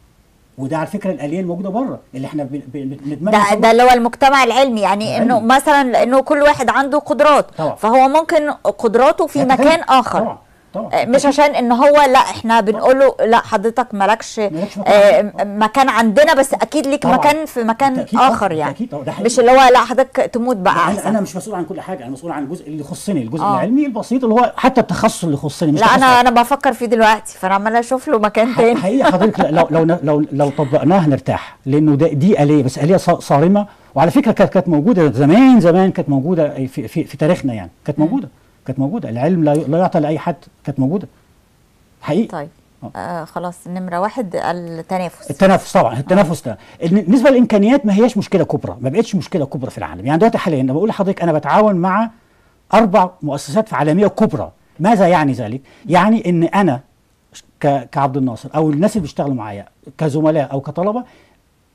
وده على فكره الاليه الموجوده بره اللي احنا بنتمنى ده, ده اللي هو
المجتمع العلمي يعني انه مثلا انه كل واحد عنده قدرات طبعا. فهو ممكن قدراته في مكان اخر طبعا. طبعا. آه، مش عشان ان هو لا احنا بنقول له لا حضرتك مالكش آه، مكان عندنا بس اكيد ليك مكان في مكان تأكيد اخر يعني. أكيد يعني ده مش اللي هو لا حضرتك تموت بقى احسن انا مش مسؤول عن كل حاجه انا مسؤول عن الجزء اللي
يخصني الجزء أوه. العلمي البسيط اللي هو حتى التخصص اللي يخصني لا انا انا
بفكر فيه دلوقتي فانا عمال اشوف له مكان تاني حقيقي
حضرتك لو لو لو لو طبقناها هنرتاح لانه ده دي اليه بس اليه صارمه وعلى فكره كانت موجوده زمان زمان كانت موجوده في في, في تاريخنا يعني كانت موجوده كانت موجوده العلم لا يعطى لاي حد كانت موجوده
حقيقي طيب آه, آه، خلاص نمره واحد التنافس
التنافس طبعا آه. التنافس ده بالنسبه للامكانيات ما هياش مشكله كبرى ما بقتش مشكله كبرى في العالم يعني دلوقتي حاليا انا بقول لحضرتك انا بتعاون مع اربع مؤسسات عالميه كبرى ماذا يعني ذلك يعني ان انا كعبد الناصر او الناس اللي بيشتغلوا معايا كزملاء او كطلبه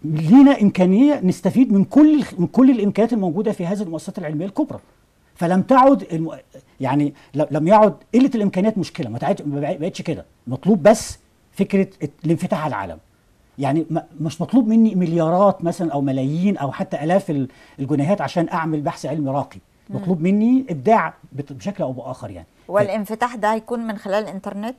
لينا امكانيه نستفيد من كل من كل الامكانيات الموجوده في هذه المؤسسات العلميه الكبرى فلم تعد الم... يعني لم يعد قله الامكانيات مشكله ما بقتش كده مطلوب بس فكره الانفتاح على العالم يعني مش مطلوب مني مليارات مثلا او ملايين او حتى الاف الجنيهات عشان اعمل بحث علمي راقي مطلوب مني ابداع بشكل او باخر يعني
والانفتاح ده هيكون من خلال الانترنت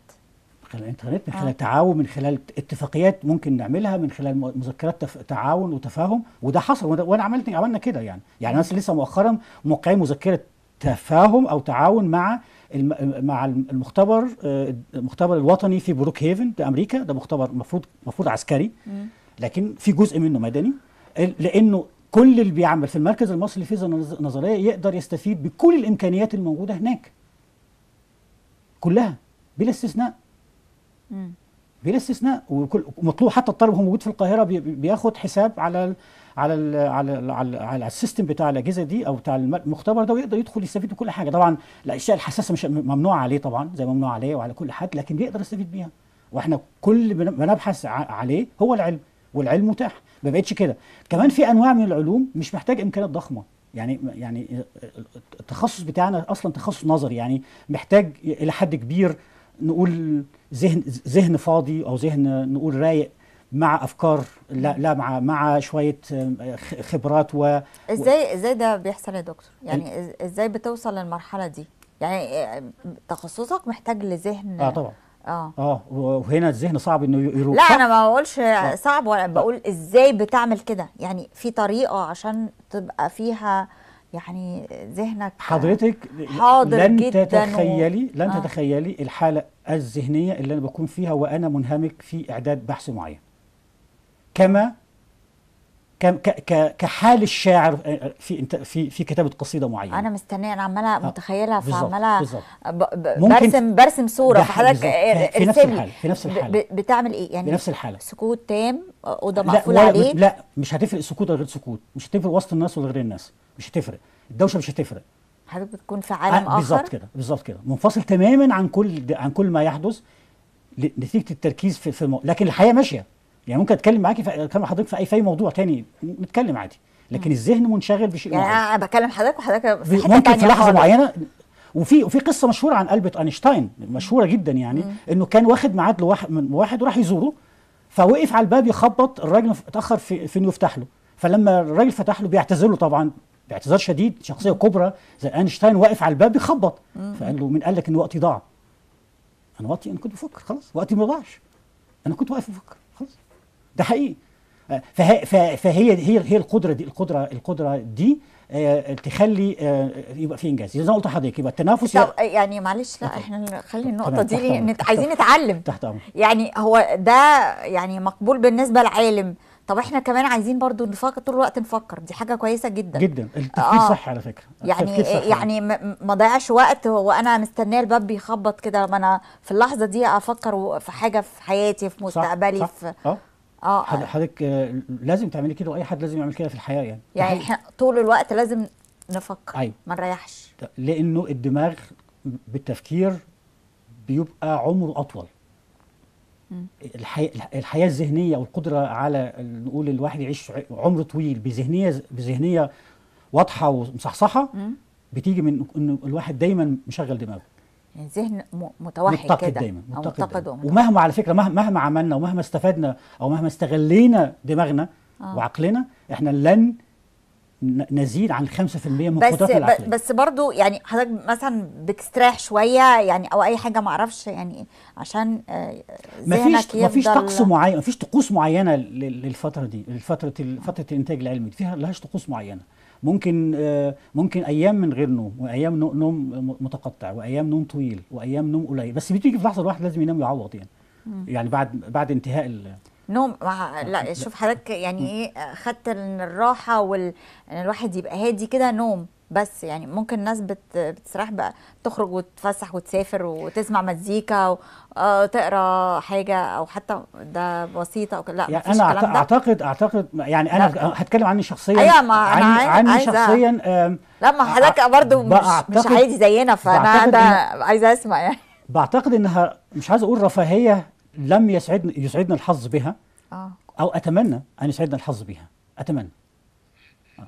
خلال الانترنت من آه. خلال آه. تعاون من خلال اتفاقيات ممكن نعملها من خلال مذكرات تف... تعاون وتفاهم وده حصل وانا عملت عملنا كده يعني يعني مثلا لسه مؤخرا موقعين مذكره تفاهم او تعاون مع الم... مع المختبر آه، المختبر الوطني في بروك هيفن بامريكا ده مختبر المفروض المفروض عسكري لكن في جزء منه مدني لانه كل اللي بيعمل في المركز المصري للفيزياء النظريه يقدر يستفيد بكل الامكانيات الموجوده هناك كلها بلا استثناء بلا استثناء وكل مطلوب حتى الطالب وهو موجود في القاهره بياخد حساب على الـ على الـ على الـ على, الـ على السيستم بتاع الاجهزه دي او بتاع المختبر ده ويقدر يدخل يستفيد من كل حاجه طبعا الاشياء الحساسه مش ممنوع عليه طبعا زي ممنوع عليه وعلى كل حد لكن بيقدر يستفيد بيها واحنا كل ما نبحث عليه هو العلم والعلم متاح ما بقتش كده كمان في انواع من العلوم مش محتاج امكانيات ضخمه يعني يعني التخصص بتاعنا اصلا تخصص نظري يعني محتاج الى حد كبير نقول ذهن ذهن فاضي او ذهن نقول رايق مع افكار لا, لا مع مع شويه خبرات و ازاي
ازاي ده بيحصل يا دكتور يعني ازاي بتوصل للمرحله دي يعني آه، تخصصك محتاج لذهن اه طبعا اه
اه وهنا الذهن صعب انه يروح لا انا
ما بقولش آه. صعب ولا آه. بقول ازاي بتعمل كده يعني في طريقه عشان تبقى فيها يعني ذهنك حضرتك
حاضر لن جدا تتخيلي و... لن آه. تتخيلي الحاله الذهنية اللي أنا بكون فيها وأنا منهمك في إعداد بحث معين كما كحال الشاعر آه، آه، في في في كتابه قصيده معينه
انا مستنيه انا عماله آه، متخيلها فعماله برسم برسم صوره فحضرتك إيه؟ يعني في نفس الحاله في نفس الحاله بتعمل ايه يعني بنفس الحاله سكوت تام اوضه مقفوله عليه لا
مش هتفرق سكوت ولا غير سكوت مش هتفرق وسط الناس ولا غير الناس مش هتفرق الدوشه مش هتفرق
حضرتك بتكون في عالم آه، اخر بالظبط
كده بالظبط كده منفصل تماما عن كل عن كل ما يحدث نتيجه التركيز في, في المو... لكن الحياه ماشيه يعني ممكن اتكلم معاكي في اتكلم حضرتك في اي في اي موضوع تاني نتكلم عادي لكن الذهن منشغل بشيء يعني
انا بكلم حضرتك وحضرتك في حته ممكن في لحظه
معينه وفي وفي قصه مشهوره عن البرت اينشتاين مشهوره جدا يعني مم. انه كان واخد ميعاد لواحد من واحد وراح يزوره فوقف على الباب يخبط الراجل اتاخر في فين يفتح له فلما الراجل فتح له بيعتذر له طبعا باعتذار شديد شخصيه كبرى زي اينشتاين واقف على الباب بيخبط فقال له مين قال لك ان وقتي ضاع؟ انا وقتي انا كنت بفكر خلاص وقتي ما ضاعش انا كنت واقف بفكر خلاص ده حقيقي آه، فهي, فهي هي هي القدره دي القدره القدره دي آه، تخلي آه، يبقى في انجاز زي ما قلت لحضرتك يبقى التنافس
يعني معلش لا احنا خلي النقطه دي عايزين نتعلم تحت يعني هو ده يعني مقبول بالنسبه لعالم طب احنا كمان عايزين برضو نفكر طول الوقت نفكر دي حاجه كويسه جدا جدا التفكير آه. صح على فكره يعني صح يعني ما ضيعش وقت وانا مستنيه الباب بيخبط كده ما انا في اللحظه دي افكر في حاجه في حياتي في مستقبلي صح صح. في اه اه
حضرتك آه، لازم تعملي كده واي حد لازم يعمل كده في الحياه يعني
يعني احنا طول الوقت لازم نفكر أيوة. ما نريحش
لانه الدماغ بالتفكير بيبقى عمره اطول الحي... الحياه الذهنيه والقدره على نقول الواحد يعيش عمر طويل بذهنيه بذهنيه واضحه ومصحصحه بتيجي من ان الواحد دايما مشغل دماغه
يعني ذهن متوحد كده متقد دايما متقد
ومهما على فكره مهما عملنا ومهما استفدنا او مهما استغلينا دماغنا آه. وعقلنا احنا لن نزيد عن 5% من القدرات العقليه بس
بس برضه يعني حضرتك مثلا بتستريح شويه يعني او اي حاجه ما اعرفش يعني عشان آه، ذهنك ما فيش طقس معين
ما فيش طقوس معينه للفتره دي الفترة فتره الانتاج العلمي فيها لهاش طقوس معينه ممكن آه، ممكن ايام من غير نوم وايام نوم متقطع وايام نوم طويل وايام نوم قليل بس بتيجي في لحظه الواحد لازم ينام يعوض يعني يعني بعد بعد انتهاء
نوم مع... لا شوف حضرتك يعني ايه خدت الراحه وال ان الواحد يبقى هادي كده نوم بس يعني ممكن الناس بت... بتسرح بقى تخرج وتتفسح وتسافر وتسمع مزيكا وتقرا آه، تقرا حاجه او حتى ده بسيطه او لا يعني انا أعت...
اعتقد اعتقد يعني انا لا. هتكلم عني شخصيا ايوه ما عني, عني عايزة. شخصيا
لا ما حضرتك برضه مش مش عادي زينا فانا ده إن... عايزه اسمع يعني
بعتقد انها مش عايز اقول رفاهيه لم يسعدنا يسعدنا الحظ بها آه. او اتمنى ان يسعدنا الحظ بها اتمنى آه.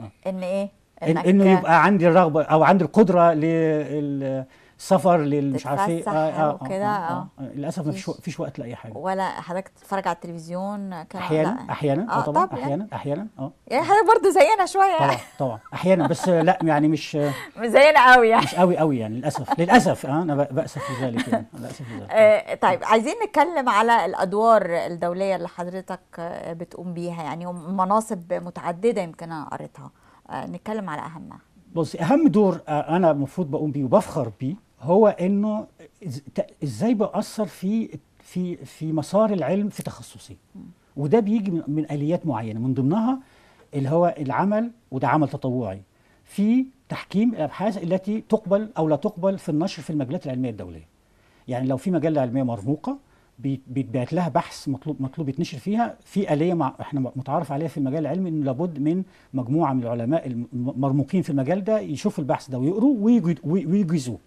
آه. ان ايه إن انه يبقى
عندي الرغبه او عندي القدره لل سفر للمش عارف ايه آه، آه، آه،, اه اه, آه, للاسف ما فيش فيش وقت لاي حاجه
ولا حضرتك تتفرج على التلفزيون كان احيانا احيانا اه طبعا احيانا احيانا اه يعني حضرتك برضه زينا شويه طبعا
طبعا احيانا بس لا يعني مش (laughs) مش زينا قوي يعني مش قوي قوي يعني للاسف للاسف اه انا باسف لذلك يعني للاسف
لذلك طيب عايزين نتكلم على الادوار الدوليه اللي حضرتك بتقوم بيها يعني مناصب متعدده يمكن انا قريتها نتكلم على اهمها
بص اهم دور انا المفروض بقوم بيه وبفخر بيه هو انه ازاي باثر في في في مسار العلم في تخصصي وده بيجي من اليات معينه من ضمنها اللي هو العمل وده عمل تطوعي في تحكيم الابحاث التي تقبل او لا تقبل في النشر في المجلات العلميه الدوليه يعني لو في مجله علميه مرموقه بيتبعت لها بحث مطلوب مطلوب يتنشر فيها في اليه مع احنا متعارف عليها في المجال العلمي انه لابد من مجموعه من العلماء المرموقين في المجال ده يشوفوا البحث ده ويقروا ويجيزوه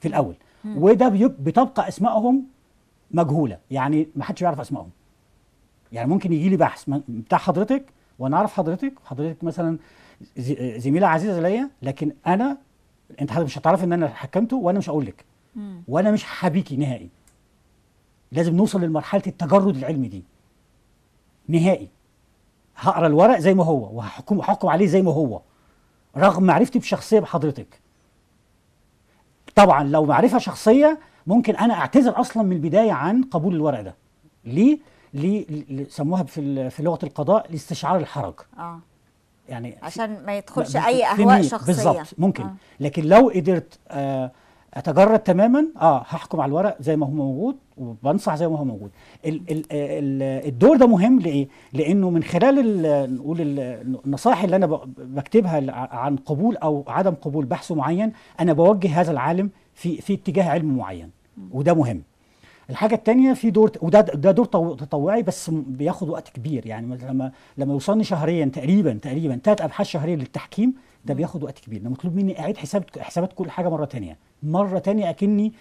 في الاول مم. وده بتبقى اسمائهم مجهوله يعني ما حدش بيعرف اسمائهم يعني ممكن يجي لي بحث بتاع حضرتك وانا اعرف حضرتك حضرتك مثلا زميله عزيزه ليا لكن انا انت حضرتك مش هتعرف ان انا حكمته وانا مش هقول لك وانا مش حبيكي نهائي لازم نوصل لمرحله التجرد العلمي دي نهائي هقرا الورق زي ما هو وهحكم عليه زي ما هو رغم معرفتي بشخصيه بحضرتك طبعا لو معرفه شخصيه ممكن انا اعتذر اصلا من البدايه عن قبول الورق ده ليه ليه سموها في في لغه القضاء لاستشعار الحرج اه يعني عشان
ما يدخلش اي اهواء شخصيه بالظبط ممكن آه.
لكن لو قدرت آه اتجرد تماما اه هحكم على الورق زي ما هو موجود وبنصح زي ما هو موجود الـ الـ الـ الدور ده مهم لايه لانه من خلال نقول النصائح اللي انا بكتبها عن قبول او عدم قبول بحث معين انا بوجه هذا العالم في في اتجاه علم معين وده مهم الحاجة التانية في دور وده ده دور تطوعي بس بياخد وقت كبير يعني لما لما يوصلني شهريا تقريبا تقريبا ثلاث ابحاث شهريا للتحكيم ده بياخد وقت كبير ده مطلوب مني اعيد حساب حسابات كل حاجه مره ثانيه مره ثانيه اكني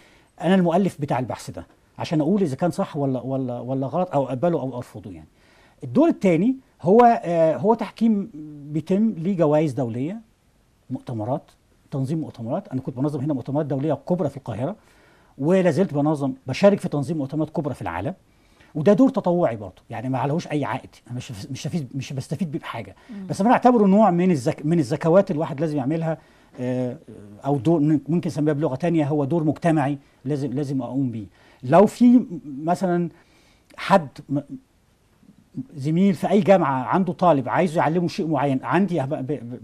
انا المؤلف بتاع البحث ده عشان اقول اذا كان صح ولا ولا ولا غلط او اقبله او ارفضه يعني الدور الثاني هو آه، هو تحكيم بيتم ليه جوائز دوليه مؤتمرات تنظيم مؤتمرات انا كنت بنظم هنا مؤتمرات دوليه كبرى في القاهره ولا زلت بنظم بشارك في تنظيم مؤتمرات كبرى في العالم وده دور تطوعي برضه يعني ما عليهوش اي عائد انا مش مش مش بستفيد بيه بحاجه بس انا اعتبره نوع من الزك من الزكوات الواحد لازم يعملها آه، آه، او دور ممكن نسميها بلغه تانية هو دور مجتمعي لازم لازم اقوم بيه لو في مثلا حد زميل في اي جامعه عنده طالب عايزه يعلمه شيء معين عندي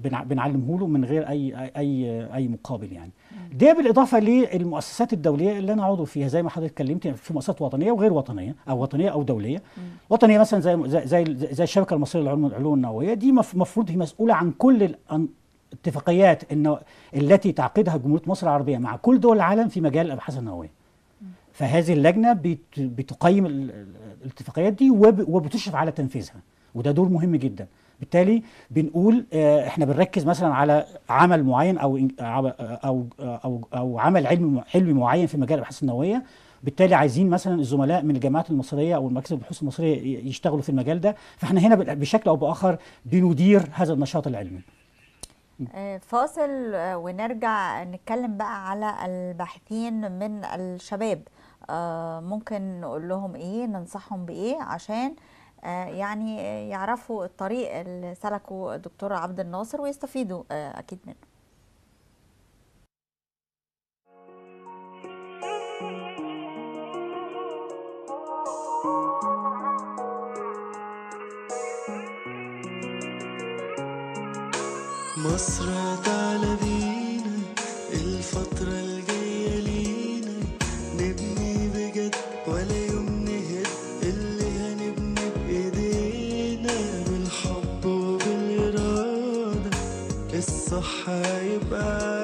بنعلمه له من غير اي اي اي مقابل يعني ده بالاضافه للمؤسسات الدوليه اللي انا عضو فيها زي ما حضرتك اتكلمت في مؤسسات وطنيه وغير وطنيه او وطنيه او دوليه وطنيه مثلا زي زي زي الشبكه المصريه للعلوم العلوم النوويه دي المفروض هي مسؤوله عن كل الاتفاقيات التي تعقدها جمهوريه مصر العربيه مع كل دول العالم في مجال الابحاث النوويه فهذه اللجنه بتقيم الاتفاقيات دي وبتشرف على تنفيذها وده دور مهم جدا بالتالي بنقول آه، احنا بنركز مثلا على عمل معين او او او, أو عمل علمي علمي معين في مجال الابحاث النوويه بالتالي عايزين مثلا الزملاء من الجامعات المصريه او مراكز البحوث المصريه يشتغلوا في المجال ده فاحنا هنا بشكل او باخر بندير هذا النشاط العلمي
آه، فاصل آه، ونرجع نتكلم بقى على الباحثين من الشباب آه، ممكن نقول لهم ايه ننصحهم بايه عشان آه، يعني آه، يعرفوا الطريق اللي سلكه الدكتور عبد الناصر ويستفيدوا اكيد منه
مصر ده high above.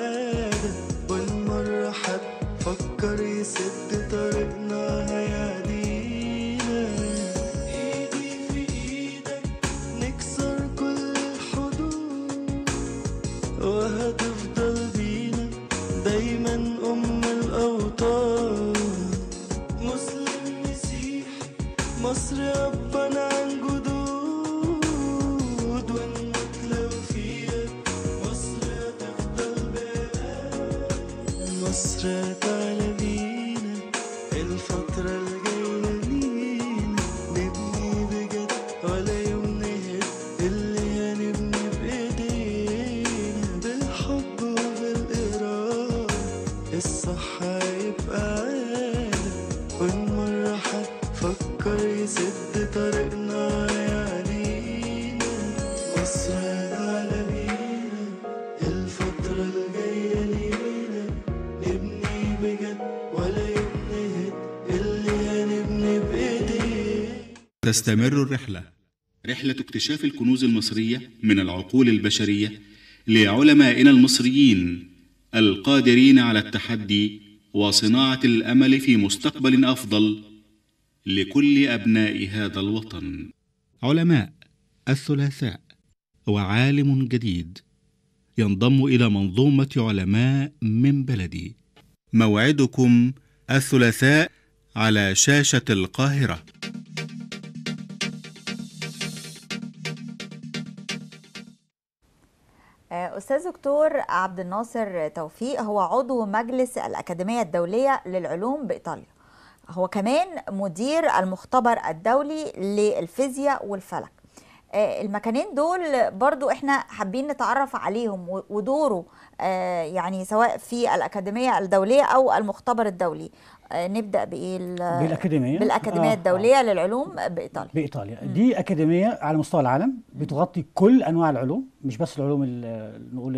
تستمر الرحلة رحلة اكتشاف الكنوز المصرية من العقول البشرية لعلمائنا المصريين القادرين على التحدي وصناعة الأمل في مستقبل أفضل لكل أبناء هذا الوطن. علماء الثلاثاء وعالم جديد ينضم إلى منظومة علماء من بلدي. موعدكم الثلاثاء على شاشة القاهرة.
الاستاذ دكتور عبد الناصر توفيق هو عضو مجلس الاكاديميه الدوليه للعلوم بايطاليا هو كمان مدير المختبر الدولي للفيزياء والفلك آه، المكانين دول برضو احنا حابين نتعرف عليهم ودوره آه، يعني سواء في الأكاديمية الدولية أو المختبر الدولي نبدا بايه بالاكاديميه بالاكاديميه آه الدوليه آه للعلوم بايطاليا بايطاليا م.
دي اكاديميه على مستوى العالم بتغطي كل انواع العلوم مش بس العلوم نقول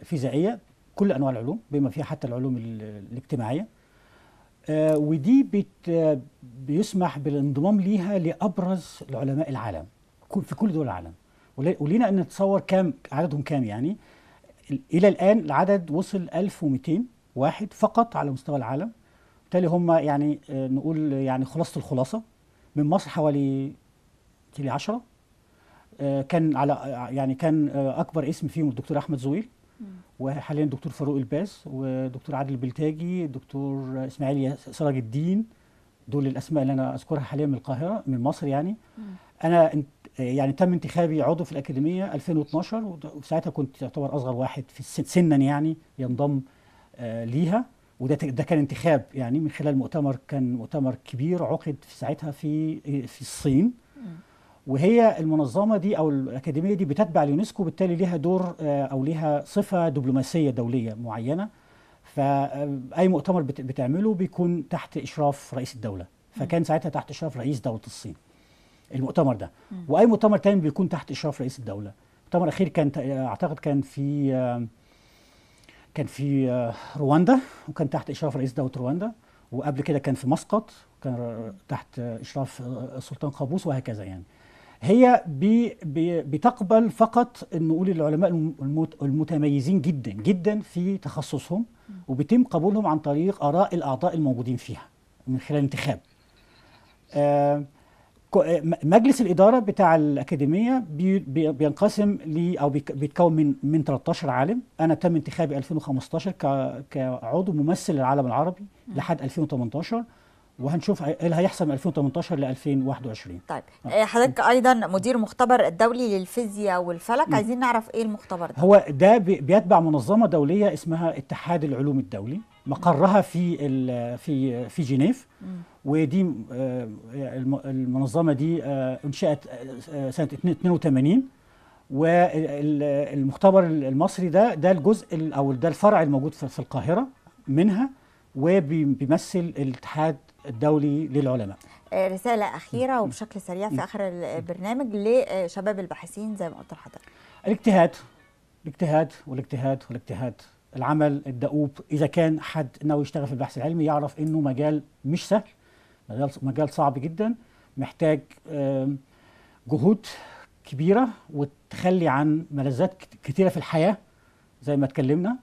الفيزيائيه كل انواع العلوم بما فيها حتى العلوم الاجتماعيه آه ودي بت بيسمح بالانضمام ليها لابرز العلماء العالم في كل دول العالم ولينا ان نتصور كام عددهم كام يعني الى الان العدد وصل 1200 واحد فقط على مستوى العالم بالتالي هم يعني آه، نقول يعني خلاصه الخلاصه من مصر حوالي تيلي 10 آه، كان على يعني كان آه، اكبر اسم فيهم الدكتور احمد زويل وحاليا الدكتور فاروق الباس ودكتور عادل البلتاجي دكتور اسماعيل سراج الدين دول الاسماء اللي انا اذكرها حاليا من القاهره من مصر يعني انا يعني تم انتخابي عضو في الاكاديميه 2012 وساعتها كنت يعتبر اصغر واحد في سنا يعني ينضم ليها وده ده كان انتخاب يعني من خلال مؤتمر كان مؤتمر كبير عقد في ساعتها في في الصين وهي المنظمه دي او الاكاديميه دي بتتبع اليونسكو بالتالي ليها دور آه، او ليها صفه دبلوماسيه دوليه معينه فاي مؤتمر بتعمله بيكون تحت اشراف رئيس الدوله فكان ساعتها تحت اشراف رئيس دوله الصين المؤتمر ده واي مؤتمر تاني بيكون تحت اشراف رئيس الدوله المؤتمر الاخير كان اعتقد كان في آه، كان في آه، رواندا وكان تحت اشراف رئيس دوله رواندا وقبل كده كان في مسقط كان تحت اشراف آه، السلطان قابوس وهكذا يعني هي بي بي بتقبل فقط نقول العلماء المتميزين جدا جدا في تخصصهم وبيتم قبولهم عن طريق اراء الاعضاء الموجودين فيها من خلال انتخاب آه آه، مجلس الاداره بتاع الاكاديميه بينقسم لي او بيتكون من من 13 عالم انا تم انتخابي 2015 كعضو ممثل للعالم العربي لحد 2018 وهنشوف ايه اللي هيحصل من 2018 ل 2021
طيب آه. آه، حضرتك ايضا مدير مختبر الدولي للفيزياء والفلك عايزين نعرف ايه المختبر ده
هو ده بيتبع منظمه دوليه اسمها اتحاد العلوم الدولي مقرها في في في جنيف ودي آه، المنظمه دي آه، انشات آه، سنه 82 والمختبر المصري ده ده الجزء او ده الفرع الموجود في القاهره منها وبيمثل الاتحاد الدولي للعلماء
رسالة أخيرة وبشكل سريع في آخر البرنامج لشباب الباحثين زي ما قلت لحضرتك
الاجتهاد الاجتهاد والاجتهاد والاجتهاد العمل الدؤوب اذا كان حد ناوي يشتغل في البحث العلمي يعرف انه مجال مش سهل مجال مجال صعب جدا محتاج جهود كبيره وتخلي عن ملذات كثيره في الحياه زي ما اتكلمنا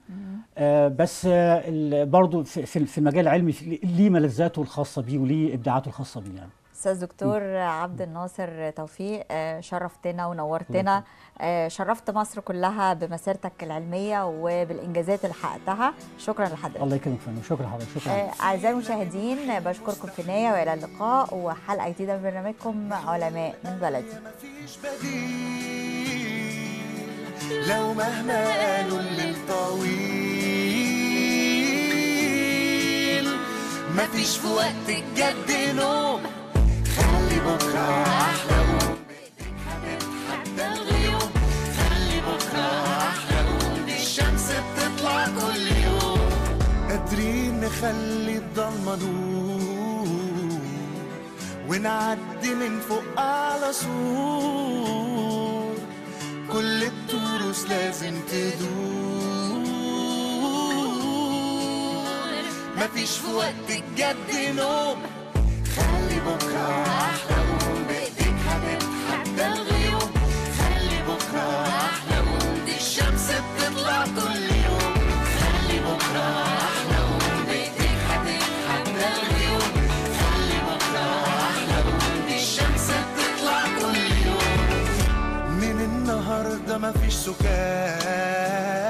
آه، بس برضو برضه في المجال العلمي ليه ملذاته الخاصه بيه وليه ابداعاته الخاصه بيه يعني
استاذ دكتور عبد الناصر توفيق آه، شرفتنا ونورتنا آه، شرفت مصر كلها بمسيرتك العلميه وبالانجازات اللي حققتها شكرا لحضرتك الله
يكرمك فندم شكرا لحضرتك شكرا آه،
اعزائي المشاهدين بشكركم في النهايه والى اللقاء وحلقه جديده من برنامجكم علماء من بلدي مفيش
بديل لو مهما قالوا للطويل مفيش في وقت الجد نوم بكرة أحلى قوم الغيوم خلي بكرة أحلى قوم الشمس بتطلع كل يوم قادرين نخلي الضلمة ونعدي من فوق على سور كل الطرس لازم تدور مفيش في وقت الجد نوم خلي بكرة أحلى وقوم بإيديك هنتحدى الغيوم خلي بكرة أحلى وقوم الشمس بتطلع كل يوم خلي بكرة أحلى وقوم بإيديك هنتحدى الغيوم خلي بكرة أحلى وقوم الشمس بتطلع كل يوم من النهاردة مفيش سكان